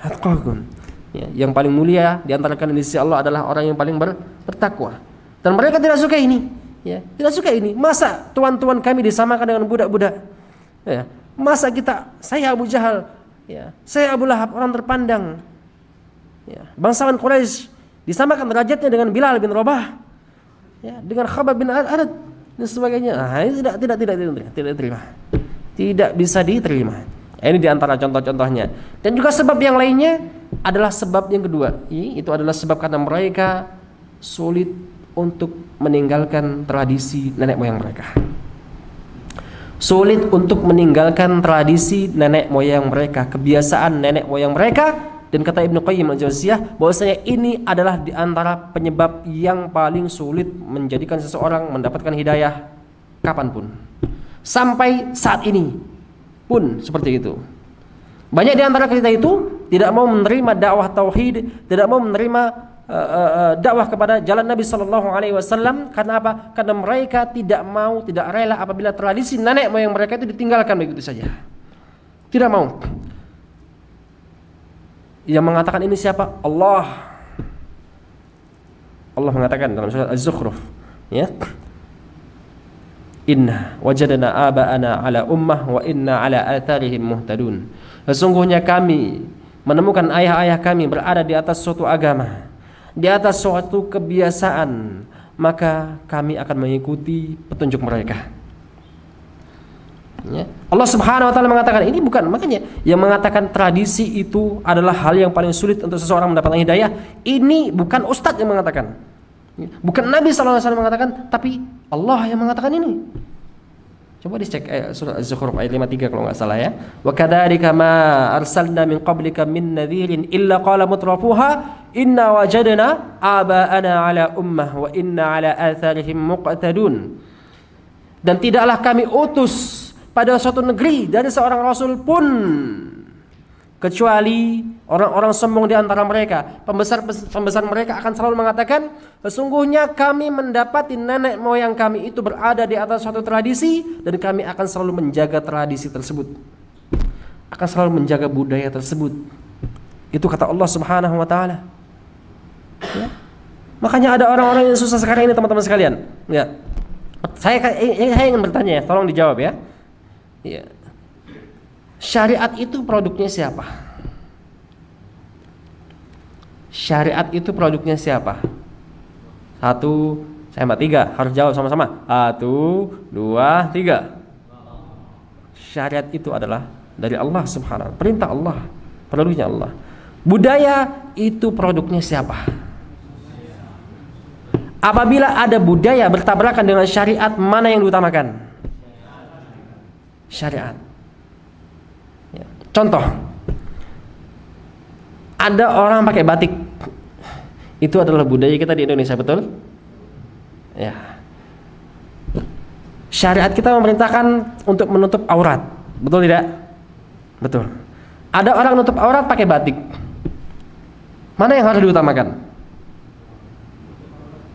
Speaker 1: atqakum. Ya, yang paling mulia di antara kalian di sisi Allah adalah orang yang paling ber, bertakwa. Dan mereka tidak suka ini. Ya, tidak suka ini. Masa tuan-tuan kami disamakan dengan budak-budak? Ya. Masa kita saya Abu Jahal, ya. Saya Abu Lahab orang terpandang. Ya. Bangsawan Quraisy disamakan derajatnya dengan Bilal bin Rabah. Ya, dengan Khabab bin Arad dan sebagainya. Nah, ini tidak tidak tidak tidak tidak, tidak terima. Tidak bisa diterima. Ini diantara contoh-contohnya. Dan juga sebab yang lainnya adalah sebab yang kedua. Itu adalah sebab karena mereka sulit untuk meninggalkan tradisi nenek moyang mereka. Sulit untuk meninggalkan tradisi nenek moyang mereka, kebiasaan nenek moyang mereka dan kata Ibnu Qayyim al-Jauziyah bahwasanya ini adalah di antara penyebab yang paling sulit menjadikan seseorang mendapatkan hidayah kapanpun. Sampai saat ini pun seperti itu. Banyak di antara kita itu tidak mau menerima dakwah tauhid, tidak mau menerima uh, uh, dakwah kepada jalan Nabi Shallallahu Alaihi Wasallam karena apa? Karena mereka tidak mau, tidak rela apabila tradisi nenek moyang mereka itu ditinggalkan begitu saja. Tidak mau. Yang mengatakan ini siapa? Allah. Allah mengatakan dalam surat Az-Zukhruf, ya. Inna wajadana aba'ana ala ummah wa inna ala atharihim muhtadun. Sesungguhnya kami menemukan ayah-ayah kami berada di atas suatu agama di atas suatu kebiasaan, maka kami akan mengikuti petunjuk mereka. Ya. Allah Subhanahu wa taala mengatakan ini bukan makanya yang mengatakan tradisi itu adalah hal yang paling sulit untuk seseorang mendapatkan hidayah. Ini bukan ustadz yang mengatakan. Ya. Bukan Nabi SAW mengatakan, tapi Allah yang mengatakan ini. Coba dicek eh, Az-Zukhruf ayat 53 kalau nggak salah ya. Wa kadzalika ma arsalna min qablika min nadhirin illa qala mutrafuha inna wajadna aba'ana ala ummah wa inna ala atharihim muqtadun. Dan tidaklah kami utus pada suatu negeri dari seorang rasul pun kecuali orang-orang sombong di antara mereka pembesar pembesar mereka akan selalu mengatakan sesungguhnya kami mendapati nenek moyang kami itu berada di atas suatu tradisi dan kami akan selalu menjaga tradisi tersebut akan selalu menjaga budaya tersebut itu kata Allah Subhanahu wa taala ya. makanya ada orang-orang yang susah sekarang ini teman-teman sekalian ya saya saya ingin bertanya ya, tolong dijawab ya ya Syariat itu produknya siapa? Syariat itu produknya siapa? Satu, saya mbak tiga, harus jawab sama-sama. Satu, dua, tiga. Syariat itu adalah dari Allah Subhanahu Perintah Allah, produknya Allah. Budaya itu produknya siapa? Apabila ada budaya bertabrakan dengan syariat, mana yang diutamakan? Syariat Contoh, ada orang pakai batik. Itu adalah budaya kita di Indonesia, betul? Ya. Syariat kita memerintahkan untuk menutup aurat, betul tidak? Betul. Ada orang nutup aurat pakai batik. Mana yang harus diutamakan?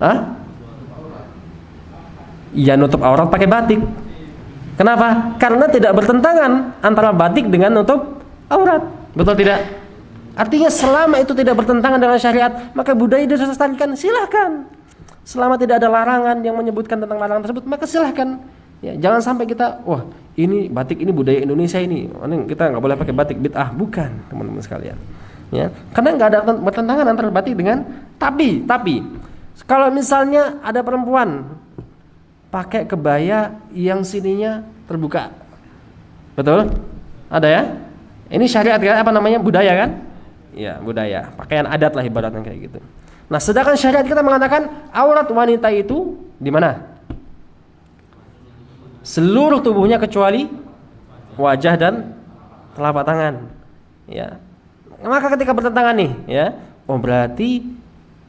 Speaker 1: Hah? Ya nutup aurat pakai batik. Kenapa? Karena tidak bertentangan antara batik dengan nutup aurat. Betul tidak? Artinya selama itu tidak bertentangan dengan syariat, maka budaya dilestarikan. Silahkan. Selama tidak ada larangan yang menyebutkan tentang larangan tersebut, maka silahkan. Ya, jangan sampai kita, wah ini batik ini budaya Indonesia ini, kita nggak boleh pakai batik bid'ah, bukan teman-teman sekalian. Ya, karena nggak ada bertentangan antara batik dengan tapi tapi kalau misalnya ada perempuan pakai kebaya yang sininya terbuka. Betul? Ada ya? Ini syariat kan apa namanya? Budaya kan? Ya, budaya. Pakaian adat lah ibaratnya kayak gitu. Nah, sedangkan syariat kita mengatakan aurat wanita itu di mana? Seluruh tubuhnya kecuali wajah dan telapak tangan. Ya. Maka ketika bertentangan nih, ya. Oh, berarti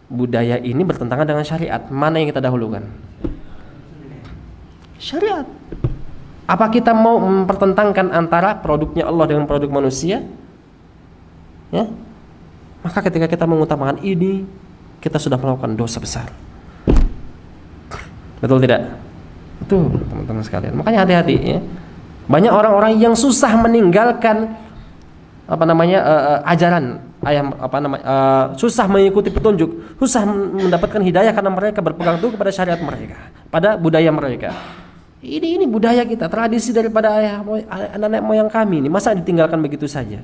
Speaker 1: budaya ini bertentangan dengan syariat. Mana yang kita dahulukan? syariat. Apa kita mau mempertentangkan antara produknya Allah dengan produk manusia? Ya? Maka ketika kita mengutamakan ini, kita sudah melakukan dosa besar. Betul tidak? Betul, teman-teman sekalian. Makanya hati-hati ya. Banyak orang-orang yang susah meninggalkan apa namanya uh, ajaran ayam apa namanya uh, eh, susah mengikuti petunjuk susah mendapatkan hidayah karena mereka berpegang teguh kepada syariat mereka pada budaya mereka ini ini budaya kita, tradisi daripada ayah nenek moyang kami ini. Masa ditinggalkan begitu saja?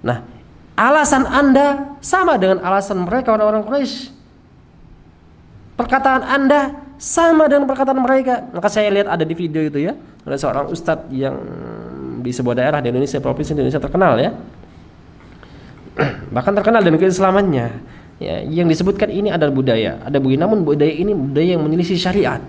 Speaker 1: Nah, alasan Anda sama dengan alasan mereka orang-orang Quraisy. Perkataan Anda sama dengan perkataan mereka. Maka saya lihat ada di video itu ya, ada seorang ustadz yang di sebuah daerah di Indonesia, provinsi Indonesia terkenal ya. Bahkan terkenal dengan keislamannya. Ya, yang disebutkan ini adalah budaya, ada budaya namun budaya ini budaya yang menyelisih syariat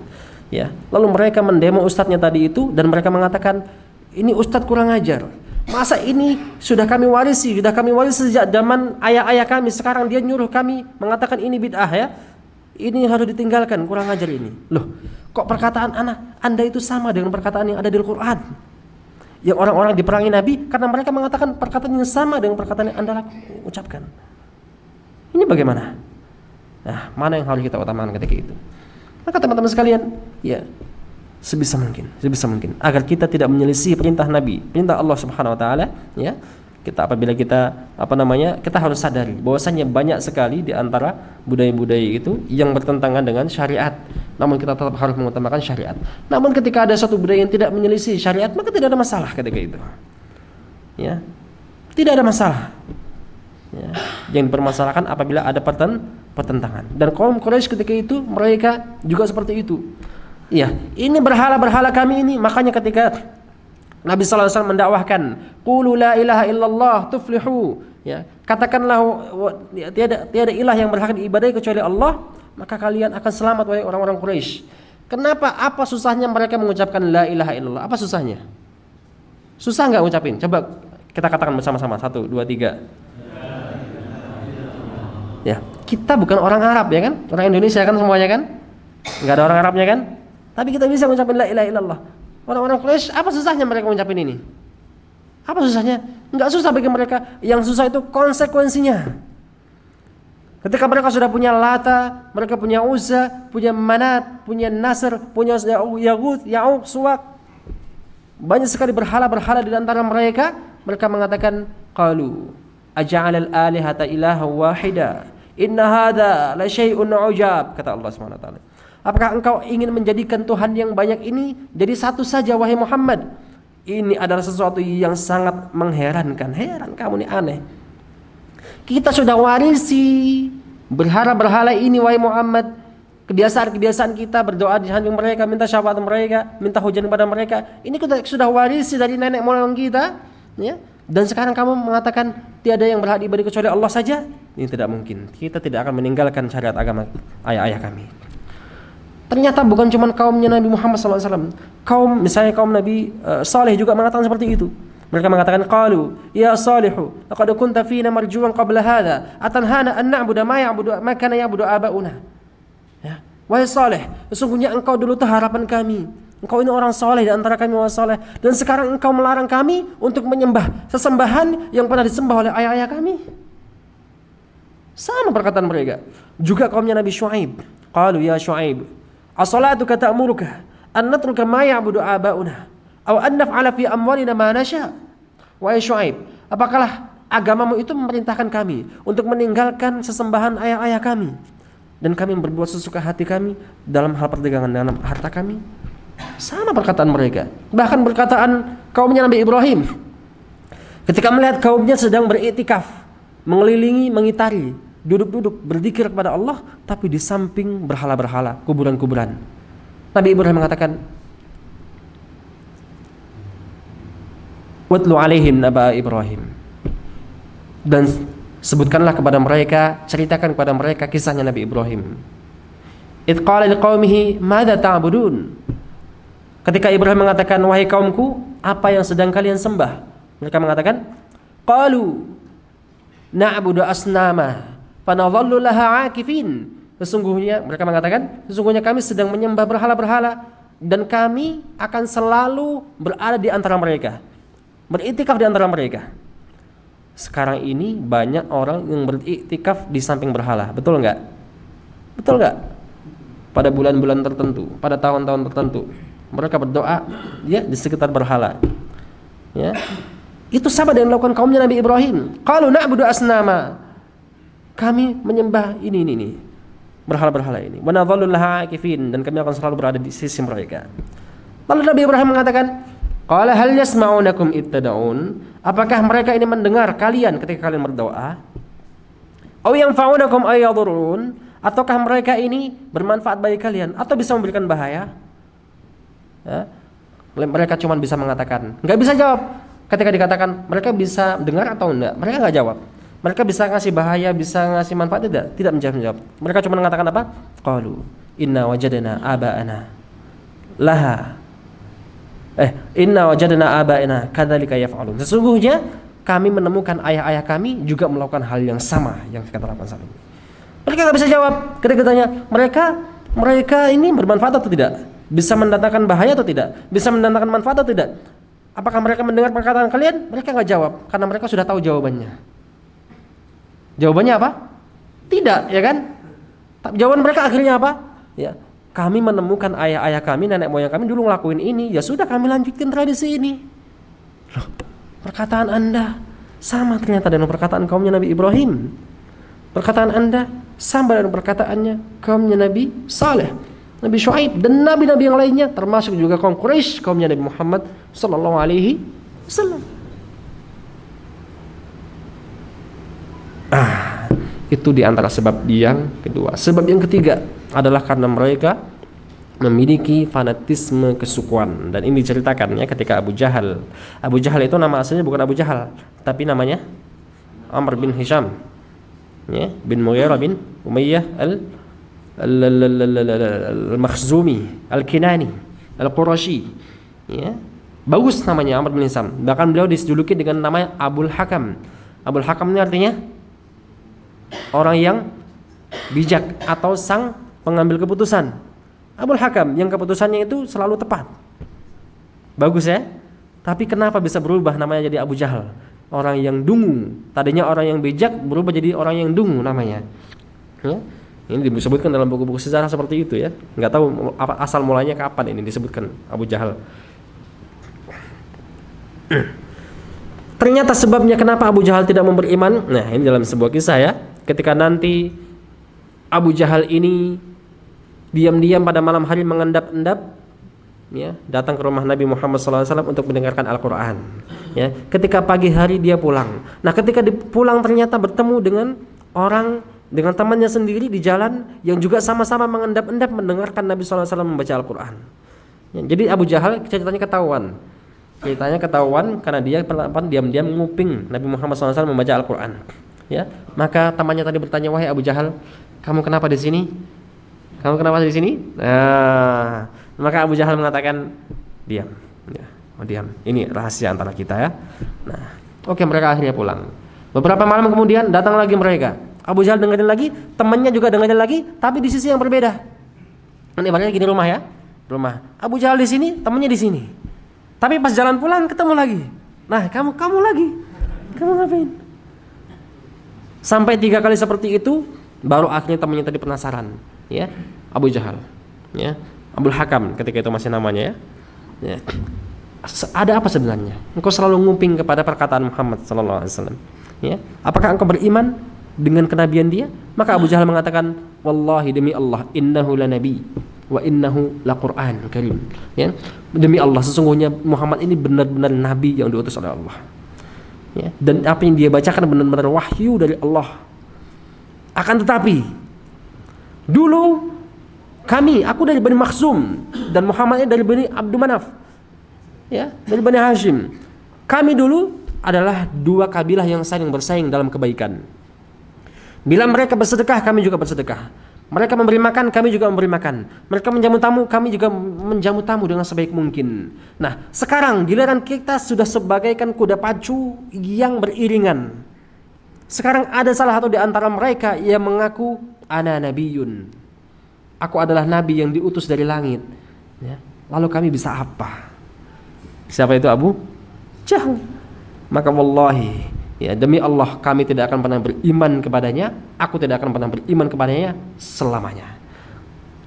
Speaker 1: ya lalu mereka mendemo ustadznya tadi itu dan mereka mengatakan ini ustadz kurang ajar masa ini sudah kami warisi sudah kami warisi sejak zaman ayah-ayah kami sekarang dia nyuruh kami mengatakan ini bid'ah ya ini harus ditinggalkan kurang ajar ini loh kok perkataan anak anda itu sama dengan perkataan yang ada di Al-Quran yang orang-orang diperangi Nabi karena mereka mengatakan perkataan yang sama dengan perkataan yang anda ucapkan ini bagaimana nah mana yang harus kita utamakan ketika itu maka teman-teman sekalian, ya sebisa mungkin, sebisa mungkin agar kita tidak menyelisih perintah Nabi, perintah Allah Subhanahu wa taala, ya. Kita apabila kita apa namanya? Kita harus sadari bahwasanya banyak sekali di antara budaya-budaya itu yang bertentangan dengan syariat. Namun kita tetap harus mengutamakan syariat. Namun ketika ada satu budaya yang tidak menyelisih syariat, maka tidak ada masalah ketika itu. Ya. Tidak ada masalah. Ya. Yang dipermasalahkan apabila ada perten pertentangan. Dan kaum Quraisy ketika itu mereka juga seperti itu. ya ini berhala-berhala kami ini. Makanya ketika Nabi SAW mendakwahkan, "Qulu la ilaha illallah tuflihu." Ya, katakanlah tiada tiada ilah yang berhak diibadahi kecuali Allah, maka kalian akan selamat wahai orang-orang Quraisy. Kenapa? Apa susahnya mereka mengucapkan la ilaha illallah? Apa susahnya? Susah nggak ngucapin? Coba kita katakan bersama-sama. Satu, dua, tiga. Ya, kita bukan orang Arab ya kan? Orang Indonesia kan semuanya kan? nggak ada orang Arabnya kan? Tapi kita bisa mengucapkan la ilaha illallah. Orang-orang Quraisy apa susahnya mereka mengucapkan ini? Apa susahnya? nggak susah bagi mereka. Yang susah itu konsekuensinya. Ketika mereka sudah punya Lata, mereka punya Uzza, punya Manat, punya Nasr, punya Yahud, Ya'uq, Suwak. Banyak sekali berhala-berhala di antara mereka. Mereka mengatakan, Qalu, al alihata ilaha wahida. Inna hada, la syai'un ujab kata Allah Subhanahu Apakah engkau ingin menjadikan Tuhan yang banyak ini jadi satu saja wahai Muhammad? Ini adalah sesuatu yang sangat mengherankan. Heran kamu nih aneh. Kita sudah warisi berhala-berhala ini wahai Muhammad. Kebiasaan-kebiasaan kita berdoa di samping mereka, minta syafaat mereka, minta hujan kepada mereka. Ini kita sudah warisi dari nenek moyang kita, ya dan sekarang kamu mengatakan tiada yang berhak diberi kecuali Allah saja ini tidak mungkin kita tidak akan meninggalkan syariat agama ayah-ayah kami ternyata bukan cuma kaumnya Nabi Muhammad SAW kaum misalnya kaum Nabi uh, Saleh juga mengatakan seperti itu mereka mengatakan qalu ya salihu laqad kunta fina marjuan qabla hadha atanhana an na'budu ma ya'budu ma kana ya'budu abauna ya wahai saleh sesungguhnya engkau dulu tuh harapan kami Engkau ini orang soleh dan antara kami orang soleh. Dan sekarang engkau melarang kami untuk menyembah sesembahan yang pernah disembah oleh ayah-ayah kami. Sama perkataan mereka. Juga kaumnya Nabi Shu'aib. Qalu ya Shu'aib. As-salatu amuruka. An natruka ma ya'budu aba'una. Aw an naf'ala fi amwalina ma nasya. Wa ya Shu'aib. Apakah agamamu itu memerintahkan kami untuk meninggalkan sesembahan ayah-ayah kami. Dan kami berbuat sesuka hati kami dalam hal perdagangan dalam harta kami sama perkataan mereka. Bahkan perkataan kaumnya Nabi Ibrahim. Ketika melihat kaumnya sedang beriktikaf, mengelilingi, mengitari, duduk-duduk berzikir kepada Allah tapi di samping berhala-berhala, kuburan-kuburan. Nabi Ibrahim mengatakan, Wadlu alaihim naba Ibrahim. Dan sebutkanlah kepada mereka, ceritakan kepada mereka kisahnya Nabi Ibrahim. Itqala liqaumihi madza ta'budun? Ketika Ibrahim mengatakan, "Wahai kaumku, apa yang sedang kalian sembah?" Mereka mengatakan, "Qalu na'budu asnama fanadhallu laha akifin." Sesungguhnya mereka mengatakan, "Sesungguhnya kami sedang menyembah berhala-berhala dan kami akan selalu berada di antara mereka, beriktikaf di antara mereka." Sekarang ini banyak orang yang beriktikaf di samping berhala, betul enggak? Betul enggak? Pada bulan-bulan tertentu, pada tahun-tahun tertentu mereka berdoa ya di sekitar berhala ya itu sama dengan lakukan kaumnya Nabi Ibrahim kalau nak berdoa senama, kami menyembah ini ini ini berhala-berhala ini wa dan kami akan selalu berada di sisi mereka lalu Nabi Ibrahim mengatakan qala hal yasma'unakum ittada'un apakah mereka ini mendengar kalian ketika kalian berdoa aw yanfa'unakum ay yadurun ataukah mereka ini bermanfaat bagi kalian atau bisa memberikan bahaya Eh, mereka cuma bisa mengatakan nggak bisa jawab ketika dikatakan mereka bisa dengar atau enggak mereka nggak jawab mereka bisa ngasih bahaya bisa ngasih manfaat tidak tidak menjawab mereka cuma mengatakan apa qalu inna wajadana abaana laha eh inna wajadana abaana kadzalika yaf'alun sesungguhnya kami menemukan ayah-ayah kami juga melakukan hal yang sama yang kita lakukan saat ini mereka nggak bisa jawab ketika ditanya mereka mereka ini bermanfaat atau tidak bisa mendatangkan bahaya atau tidak? Bisa mendatangkan manfaat atau tidak? Apakah mereka mendengar perkataan kalian? Mereka nggak jawab karena mereka sudah tahu jawabannya. Jawabannya apa? Tidak, ya kan? Jawaban mereka akhirnya apa? Ya, kami menemukan ayah-ayah kami, nenek moyang kami dulu ngelakuin ini, ya sudah kami lanjutkan tradisi ini. Loh, perkataan Anda sama ternyata dengan perkataan kaumnya Nabi Ibrahim. Perkataan Anda sama dengan perkataannya kaumnya Nabi Saleh. Nabi Shu'aib dan nabi-nabi yang lainnya termasuk juga kaum Quraisy kaumnya Nabi Muhammad sallallahu alaihi wasallam. Ah, itu di antara sebab yang kedua. Sebab yang ketiga adalah karena mereka memiliki fanatisme kesukuan dan ini diceritakan ya ketika Abu Jahal. Abu Jahal itu nama aslinya bukan Abu Jahal, tapi namanya Amr bin Hisham. Ya, bin Mughirah bin Umayyah al Al-Makhzumi, Al-Kinani, Al-Qurashi. Ya. Bagus namanya Amr bin Isam. Bahkan beliau disejuluki dengan nama Abul Hakam. Abul Hakam ini artinya orang yang bijak atau sang pengambil keputusan. Abul Hakam yang keputusannya itu selalu tepat. Bagus ya. Tapi kenapa bisa berubah namanya jadi Abu Jahal? Orang yang dungu. Tadinya orang yang bijak berubah jadi orang yang dungu namanya. Ya ini disebutkan dalam buku-buku sejarah seperti itu ya. Nggak tahu asal mulanya kapan ini disebutkan Abu Jahal. Ternyata sebabnya kenapa Abu Jahal tidak beriman. Nah ini dalam sebuah kisah ya. Ketika nanti Abu Jahal ini diam-diam pada malam hari mengendap-endap ya datang ke rumah Nabi Muhammad SAW untuk mendengarkan Al-Quran ya ketika pagi hari dia pulang nah ketika pulang ternyata bertemu dengan orang dengan temannya sendiri di jalan yang juga sama-sama mengendap-endap mendengarkan Nabi SAW membaca Al-Quran. Ya, jadi Abu Jahal ceritanya ketahuan, ceritanya ketahuan karena dia perlahan diam-diam nguping Nabi Muhammad SAW membaca Al-Quran. Ya, maka temannya tadi bertanya wahai Abu Jahal, kamu kenapa di sini? Kamu kenapa di sini? Nah, maka Abu Jahal mengatakan diam. Ya, oh, diam. Ini rahasia antara kita ya. Nah, oke mereka akhirnya pulang. Beberapa malam kemudian datang lagi mereka Abu Jahal dengerin lagi, temannya juga dengerin lagi, tapi di sisi yang berbeda. Nanti ibaratnya gini rumah ya, rumah. Abu Jahal di sini, temannya di sini. Tapi pas jalan pulang ketemu lagi. Nah, kamu kamu lagi. Kamu ngapain? Sampai tiga kali seperti itu, baru akhirnya temannya tadi penasaran, ya. Abu Jahal, ya. Abdul Hakam ketika itu masih namanya ya. ya. Ada apa sebenarnya? Engkau selalu nguping kepada perkataan Muhammad sallallahu alaihi wasallam, ya. Apakah engkau beriman? dengan kenabian dia? Maka Abu hmm. Jahal mengatakan, "Wallahi demi Allah, innahu lanabi wa innahu laqur'an karim." Ya. Demi Allah, sesungguhnya Muhammad ini benar-benar nabi yang diutus oleh Allah. Ya. Dan apa yang dia bacakan benar-benar wahyu dari Allah. Akan tetapi dulu kami, aku dari Bani Makhzum dan Muhammad ini dari Bani Abdul Manaf. Ya, dari Bani Hashim. Kami dulu adalah dua kabilah yang saling bersaing dalam kebaikan Bila mereka bersedekah, kami juga bersedekah. Mereka memberi makan, kami juga memberi makan. Mereka menjamu tamu, kami juga menjamu tamu dengan sebaik mungkin. Nah, sekarang giliran kita sudah sebagaikan kuda pacu yang beriringan. Sekarang ada salah satu di antara mereka yang mengaku ana nabiyun. Aku adalah nabi yang diutus dari langit. Ya. Lalu kami bisa apa? Siapa itu Abu? Jahal. Maka wallahi Ya, demi Allah kami tidak akan pernah beriman kepadanya, aku tidak akan pernah beriman kepadanya selamanya.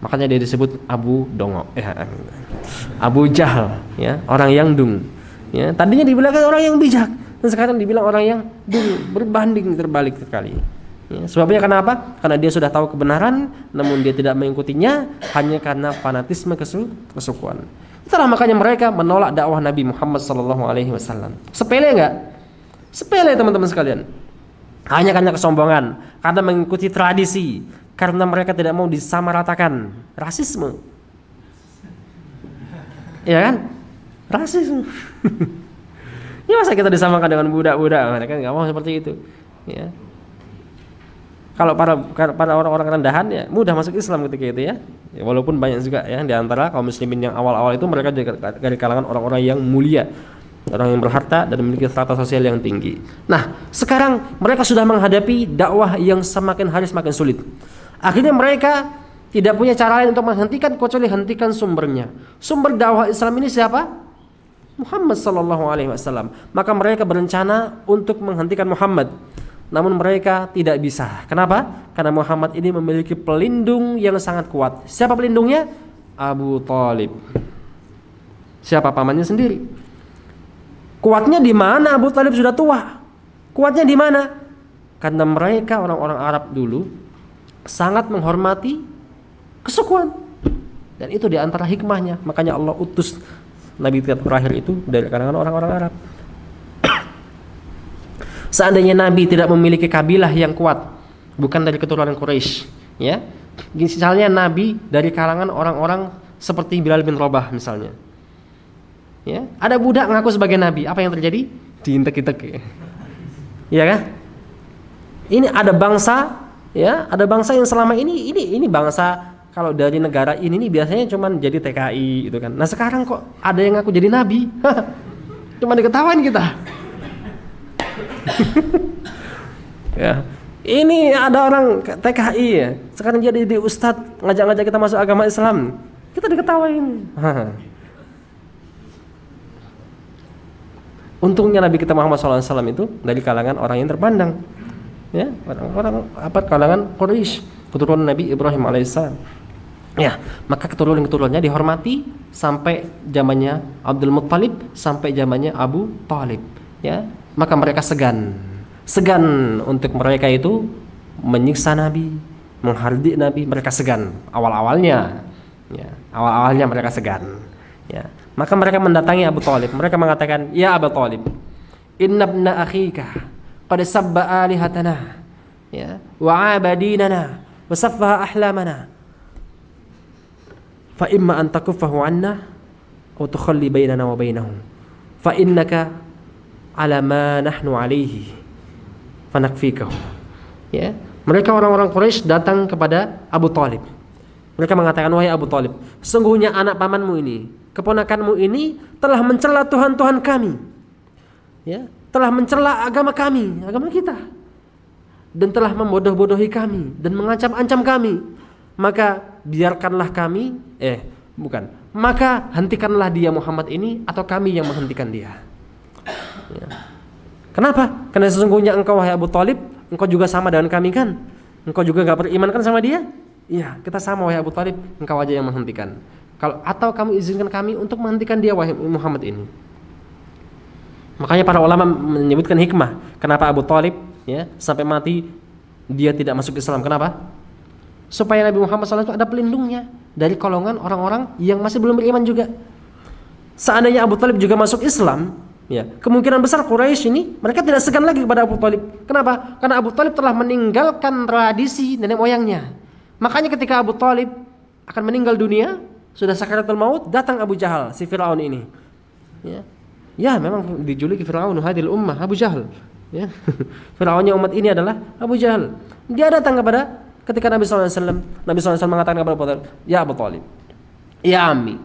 Speaker 1: Makanya dia disebut Abu Dongo, ya, Abu Jahal, ya, orang yang dung. Ya, tadinya dibilang kan orang yang bijak, dan sekarang dibilang orang yang dung, berbanding terbalik sekali. Ya, sebabnya apa? Karena dia sudah tahu kebenaran, namun dia tidak mengikutinya hanya karena fanatisme kesu kesukuan. Itulah makanya mereka menolak dakwah Nabi Muhammad SAW. Sepele nggak? Sepele teman-teman sekalian. Hanya karena kesombongan, karena mengikuti tradisi, karena mereka tidak mau disamaratakan. Rasisme. Ya kan? Rasisme. Ini ya, masa kita disamakan dengan budak-budak? Mereka kan nggak mau seperti itu. Ya. Kalau para para orang-orang rendahan ya mudah masuk Islam ketika itu ya. ya. walaupun banyak juga ya di antara kaum muslimin yang awal-awal itu mereka dari kalangan orang-orang yang mulia, orang yang berharta dan memiliki strata sosial yang tinggi. Nah, sekarang mereka sudah menghadapi dakwah yang semakin hari semakin sulit. Akhirnya mereka tidak punya cara lain untuk menghentikan kecuali hentikan sumbernya. Sumber dakwah Islam ini siapa? Muhammad Sallallahu Alaihi Wasallam. Maka mereka berencana untuk menghentikan Muhammad. Namun mereka tidak bisa. Kenapa? Karena Muhammad ini memiliki pelindung yang sangat kuat. Siapa pelindungnya? Abu Talib. Siapa pamannya sendiri? Kuatnya di mana Abu Talib sudah tua? Kuatnya di mana? Karena mereka orang-orang Arab dulu sangat menghormati kesukuan. Dan itu diantara hikmahnya. Makanya Allah utus Nabi terakhir itu dari kalangan orang-orang Arab. Seandainya Nabi tidak memiliki kabilah yang kuat, bukan dari keturunan Quraisy, ya. Misalnya Nabi dari kalangan orang-orang seperti Bilal bin Rabah misalnya, Ya, ada budak ngaku sebagai nabi, apa yang terjadi? Diintek-intek. Iya kan? Ini ada bangsa, ya, ada bangsa yang selama ini ini ini bangsa kalau dari negara ini ini biasanya cuman jadi TKI gitu kan. Nah, sekarang kok ada yang ngaku jadi nabi? Cuma diketawain kita. ya. Ini ada orang TKI ya. Sekarang jadi di ustadz ngajak-ngajak kita masuk agama Islam. Kita diketawain. untungnya Nabi kita Muhammad SAW itu dari kalangan orang yang terpandang ya orang-orang apa kalangan Quraisy keturunan Nabi Ibrahim alaihissalam ya maka keturunan keturunannya dihormati sampai zamannya Abdul Muttalib sampai zamannya Abu Talib ya maka mereka segan segan untuk mereka itu menyiksa Nabi menghardik Nabi mereka segan awal awalnya ya awal awalnya mereka segan ya maka mereka mendatangi Abu Talib. Mereka mengatakan, Ya Abu Talib, inna bna akhika qad sabba alihatana ya, wa abadinana wa saffaha ahlamana. Fa imma an takuffahu anna wa tukhalli bainana wa bainahum. Fa innaka ala ma nahnu alaihi fanakfikahu. Ya. Mereka orang-orang Quraisy datang kepada Abu Talib. Mereka mengatakan, wahai Abu Talib, sungguhnya anak pamanmu ini keponakanmu ini telah mencela Tuhan-Tuhan kami. Ya, telah mencela agama kami, agama kita. Dan telah membodoh-bodohi kami dan mengancam-ancam kami. Maka biarkanlah kami, eh bukan, maka hentikanlah dia Muhammad ini atau kami yang menghentikan dia. Ya. Kenapa? Karena sesungguhnya engkau wahai Abu Talib, engkau juga sama dengan kami kan? Engkau juga nggak beriman kan sama dia? Iya, kita sama wahai Abu Talib, engkau aja yang menghentikan. Kalau atau kamu izinkan kami untuk menghentikan dia wahai Muhammad ini. Makanya para ulama menyebutkan hikmah kenapa Abu Talib ya sampai mati dia tidak masuk Islam. Kenapa? Supaya Nabi Muhammad SAW ada pelindungnya dari golongan orang-orang yang masih belum beriman juga. Seandainya Abu Talib juga masuk Islam, ya kemungkinan besar Quraisy ini mereka tidak segan lagi kepada Abu Talib Kenapa? Karena Abu Talib telah meninggalkan tradisi nenek moyangnya. Makanya ketika Abu Talib akan meninggal dunia, sudah sakaratul maut datang Abu Jahal si Firaun ini. Ya. Ya, memang dijuluki Firaun hadil ummah Abu Jahal. Ya. Firaunnya umat ini adalah Abu Jahal. Dia datang kepada ketika Nabi SAW Nabi SAW mengatakan kepada Abu Talib, "Ya Abu Talib, ya Ami,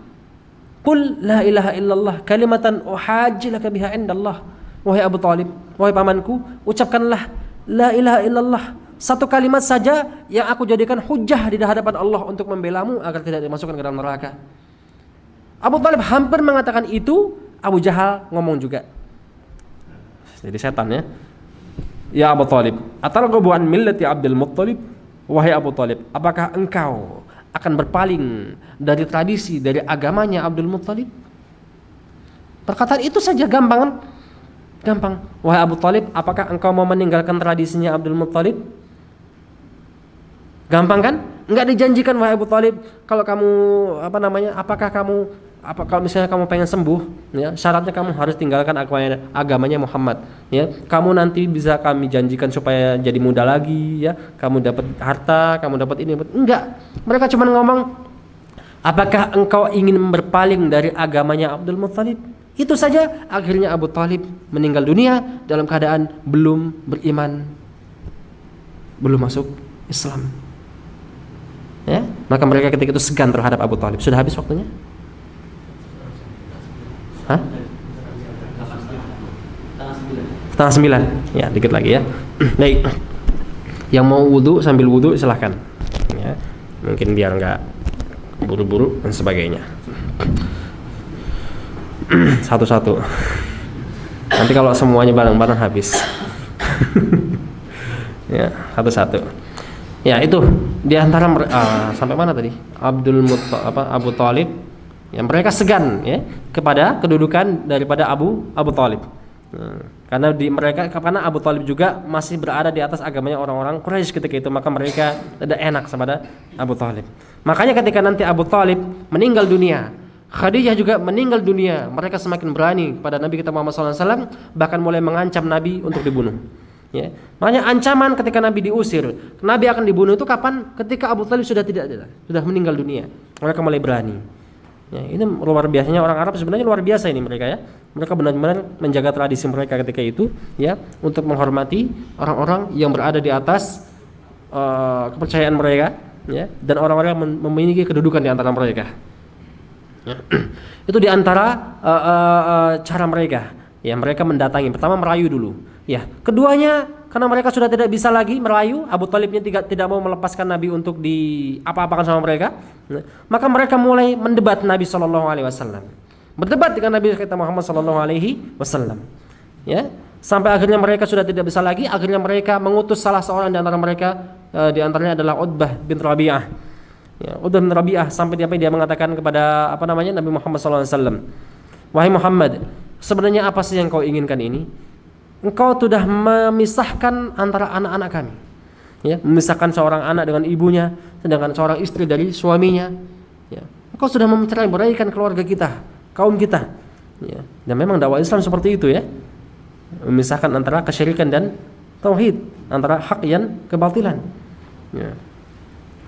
Speaker 1: Kul la ilaha illallah kalimatan uhajjilaka biha indallah." Wahai Abu Talib, wahai pamanku, ucapkanlah la ilaha illallah satu kalimat saja yang aku jadikan hujah di hadapan Allah untuk membelamu agar tidak dimasukkan ke dalam neraka. Abu Talib hampir mengatakan itu, Abu Jahal ngomong juga. Jadi setan ya. Ya Abu Talib, atarghabu millet millati Abdul Muttalib? Wahai Abu Talib, apakah engkau akan berpaling dari tradisi, dari agamanya Abdul Muttalib? Perkataan itu saja gampang Gampang. Wahai Abu Talib, apakah engkau mau meninggalkan tradisinya Abdul Muttalib? Gampang kan? Enggak dijanjikan wahai Abu Talib kalau kamu apa namanya? Apakah kamu apa kalau misalnya kamu pengen sembuh ya syaratnya kamu harus tinggalkan agamanya, agamanya Muhammad ya kamu nanti bisa kami janjikan supaya jadi muda lagi ya kamu dapat harta kamu dapat ini nggak enggak mereka cuma ngomong apakah engkau ingin berpaling dari agamanya Abdul Muthalib itu saja akhirnya Abu Talib meninggal dunia dalam keadaan belum beriman belum masuk Islam ya maka mereka ketika itu segan terhadap Abu Talib sudah habis waktunya Hah? setengah sembilan ya dikit lagi ya baik yang mau wudhu sambil wudhu silahkan ya mungkin biar nggak buru-buru dan sebagainya satu-satu nanti kalau semuanya bareng-bareng habis ya satu-satu ya itu di antara uh, sampai mana tadi Abdul Mutta, apa Abu Talib yang mereka segan ya kepada kedudukan daripada Abu Abu Talib nah, karena di mereka karena Abu Talib juga masih berada di atas agamanya orang-orang Quraisy ketika itu maka mereka tidak enak kepada Abu Talib makanya ketika nanti Abu Talib meninggal dunia Khadijah juga meninggal dunia mereka semakin berani kepada Nabi kita Muhammad SAW bahkan mulai mengancam Nabi untuk dibunuh Ya. Makanya ancaman ketika Nabi diusir, Nabi akan dibunuh itu kapan? Ketika Abu Talib sudah tidak ada, sudah meninggal dunia. Mereka mulai berani. Ya, ini luar biasanya orang Arab sebenarnya luar biasa ini mereka ya. Mereka benar-benar menjaga tradisi mereka ketika itu ya untuk menghormati orang-orang yang berada di atas uh, kepercayaan mereka ya dan orang-orang yang memiliki kedudukan di antara mereka. Ya. itu di antara uh, uh, uh, cara mereka Ya, mereka mendatangi. Pertama merayu dulu. Ya, keduanya karena mereka sudah tidak bisa lagi merayu, Abu Talibnya tidak tidak mau melepaskan Nabi untuk di apa-apakan sama mereka. Nah, maka mereka mulai mendebat Nabi Shallallahu Alaihi Wasallam, berdebat dengan Nabi kita Muhammad Shallallahu Alaihi Wasallam. Ya, sampai akhirnya mereka sudah tidak bisa lagi. Akhirnya mereka mengutus salah seorang di antara mereka, e, di antaranya adalah Utbah bin Rabi'ah. Ya, Utbah bin Rabi'ah sampai sampai dia mengatakan kepada apa namanya Nabi Muhammad SAW, wahai Muhammad, Sebenarnya apa sih yang kau inginkan ini? Engkau sudah memisahkan antara anak-anak kami. Ya, memisahkan seorang anak dengan ibunya, sedangkan seorang istri dari suaminya. Ya. Engkau sudah memcerai beraikan keluarga kita, kaum kita. Ya. Dan memang dakwah Islam seperti itu ya. Memisahkan antara kesyirikan dan tauhid, antara hak dan kebatilan. Ya.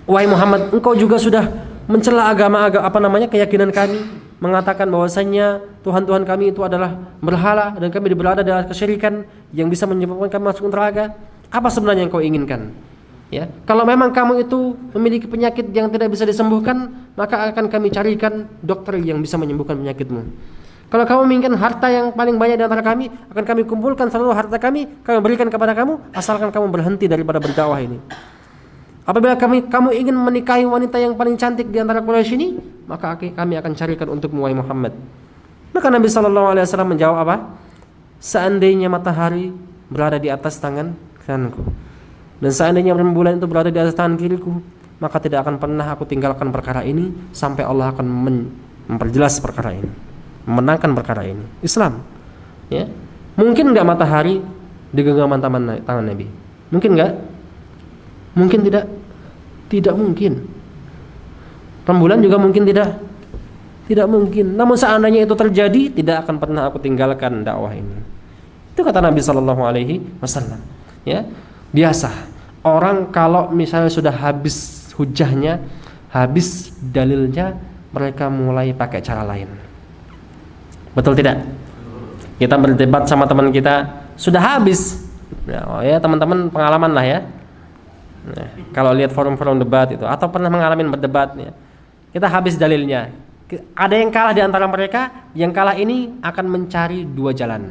Speaker 1: Wahai Muhammad, engkau juga sudah mencela agama agama apa namanya keyakinan kami, mengatakan bahwasanya Tuhan-Tuhan kami itu adalah berhala dan kami berada dalam kesyirikan yang bisa menyebabkan kami masuk neraka. Apa sebenarnya yang kau inginkan? Ya, kalau memang kamu itu memiliki penyakit yang tidak bisa disembuhkan, maka akan kami carikan dokter yang bisa menyembuhkan penyakitmu. Kalau kamu menginginkan harta yang paling banyak di antara kami, akan kami kumpulkan seluruh harta kami, kami berikan kepada kamu, asalkan kamu berhenti daripada berdakwah ini. Apabila kami kamu ingin menikahi wanita yang paling cantik di antara Quraisy sini maka kami akan carikan untuk wahai Muhammad. Maka Nabi Shallallahu Alaihi Wasallam menjawab apa? Seandainya matahari berada di atas tangan kananku dan seandainya rembulan itu berada di atas tangan kiriku, maka tidak akan pernah aku tinggalkan perkara ini sampai Allah akan memperjelas perkara ini, memenangkan perkara ini. Islam, ya mungkin nggak matahari di genggaman tangan Nabi, mungkin nggak? Mungkin tidak, tidak mungkin rembulan juga mungkin tidak tidak mungkin namun seandainya itu terjadi tidak akan pernah aku tinggalkan dakwah ini itu kata Nabi Shallallahu Alaihi Wasallam ya biasa orang kalau misalnya sudah habis hujahnya habis dalilnya mereka mulai pakai cara lain betul tidak kita berdebat sama teman kita sudah habis ya, oh ya teman-teman pengalaman lah ya Nah, kalau lihat forum-forum debat itu atau pernah mengalami berdebat ya kita habis dalilnya ada yang kalah di antara mereka yang kalah ini akan mencari dua jalan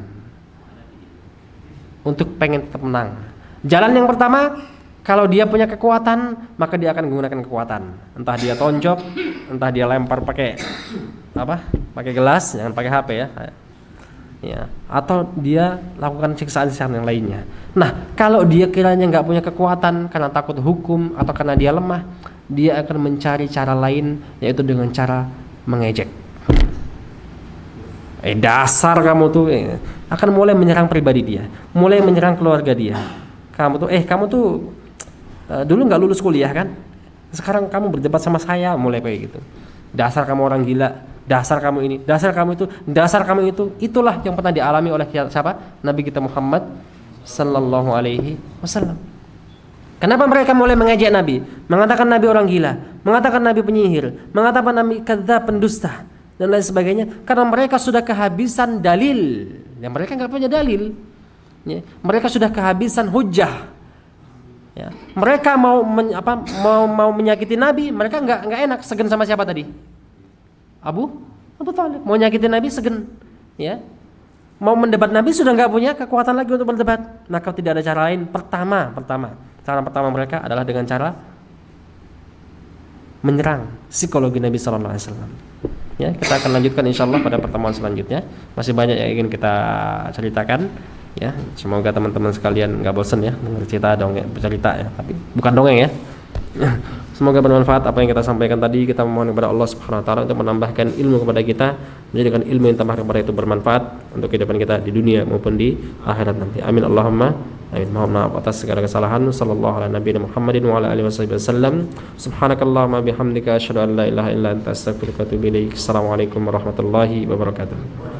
Speaker 1: untuk pengen tetap menang jalan yang pertama kalau dia punya kekuatan maka dia akan menggunakan kekuatan entah dia tonjok entah dia lempar pakai apa pakai gelas jangan pakai HP ya ya atau dia lakukan siksaan-siksaan yang lainnya nah kalau dia kiranya nggak punya kekuatan karena takut hukum atau karena dia lemah dia akan mencari cara lain yaitu dengan cara mengejek. Eh dasar kamu tuh eh, akan mulai menyerang pribadi dia, mulai menyerang keluarga dia. Kamu tuh eh kamu tuh eh, dulu nggak lulus kuliah kan? Sekarang kamu berdebat sama saya mulai kayak gitu. Dasar kamu orang gila, dasar kamu ini, dasar kamu itu, dasar kamu itu. Itulah yang pernah dialami oleh siapa? Nabi kita Muhammad sallallahu alaihi wasallam. Kenapa mereka mulai mengejek Nabi? Mengatakan Nabi orang gila, mengatakan Nabi penyihir, mengatakan Nabi kata pendusta dan lain sebagainya karena mereka sudah kehabisan dalil. Ya, mereka nggak punya dalil. Ya, mereka sudah kehabisan hujah. Ya, mereka mau men, apa mau mau menyakiti Nabi, mereka nggak nggak enak segen sama siapa tadi? Abu Abu Talib mau nyakitin Nabi segen, ya mau mendebat Nabi sudah nggak punya kekuatan lagi untuk berdebat. Maka nah, tidak ada cara lain. Pertama, pertama Cara pertama mereka adalah dengan cara menyerang psikologi Nabi Shallallahu Alaihi Wasallam. Ya, kita akan lanjutkan insya Allah pada pertemuan selanjutnya. Masih banyak yang ingin kita ceritakan. Ya, semoga teman-teman sekalian nggak bosen ya dengar cerita dongeng bercerita ya, tapi bukan dongeng ya. Semoga bermanfaat apa yang kita sampaikan tadi. Kita memohon kepada Allah Subhanahu wa taala untuk menambahkan ilmu kepada kita, menjadikan ilmu yang tambah kepada itu bermanfaat untuk kehidupan kita di dunia maupun di akhirat nanti. Amin Allahumma Amin. Mohon maaf atas segala kesalahan. Sallallahu ala nabiyina Muhammadin wa ala alihi wasallam. wasallam. Subhanakallahumma bihamdika asyhadu an la ilaha illa anta astaghfiruka wa atubu ilaik. Assalamualaikum warahmatullahi wabarakatuh.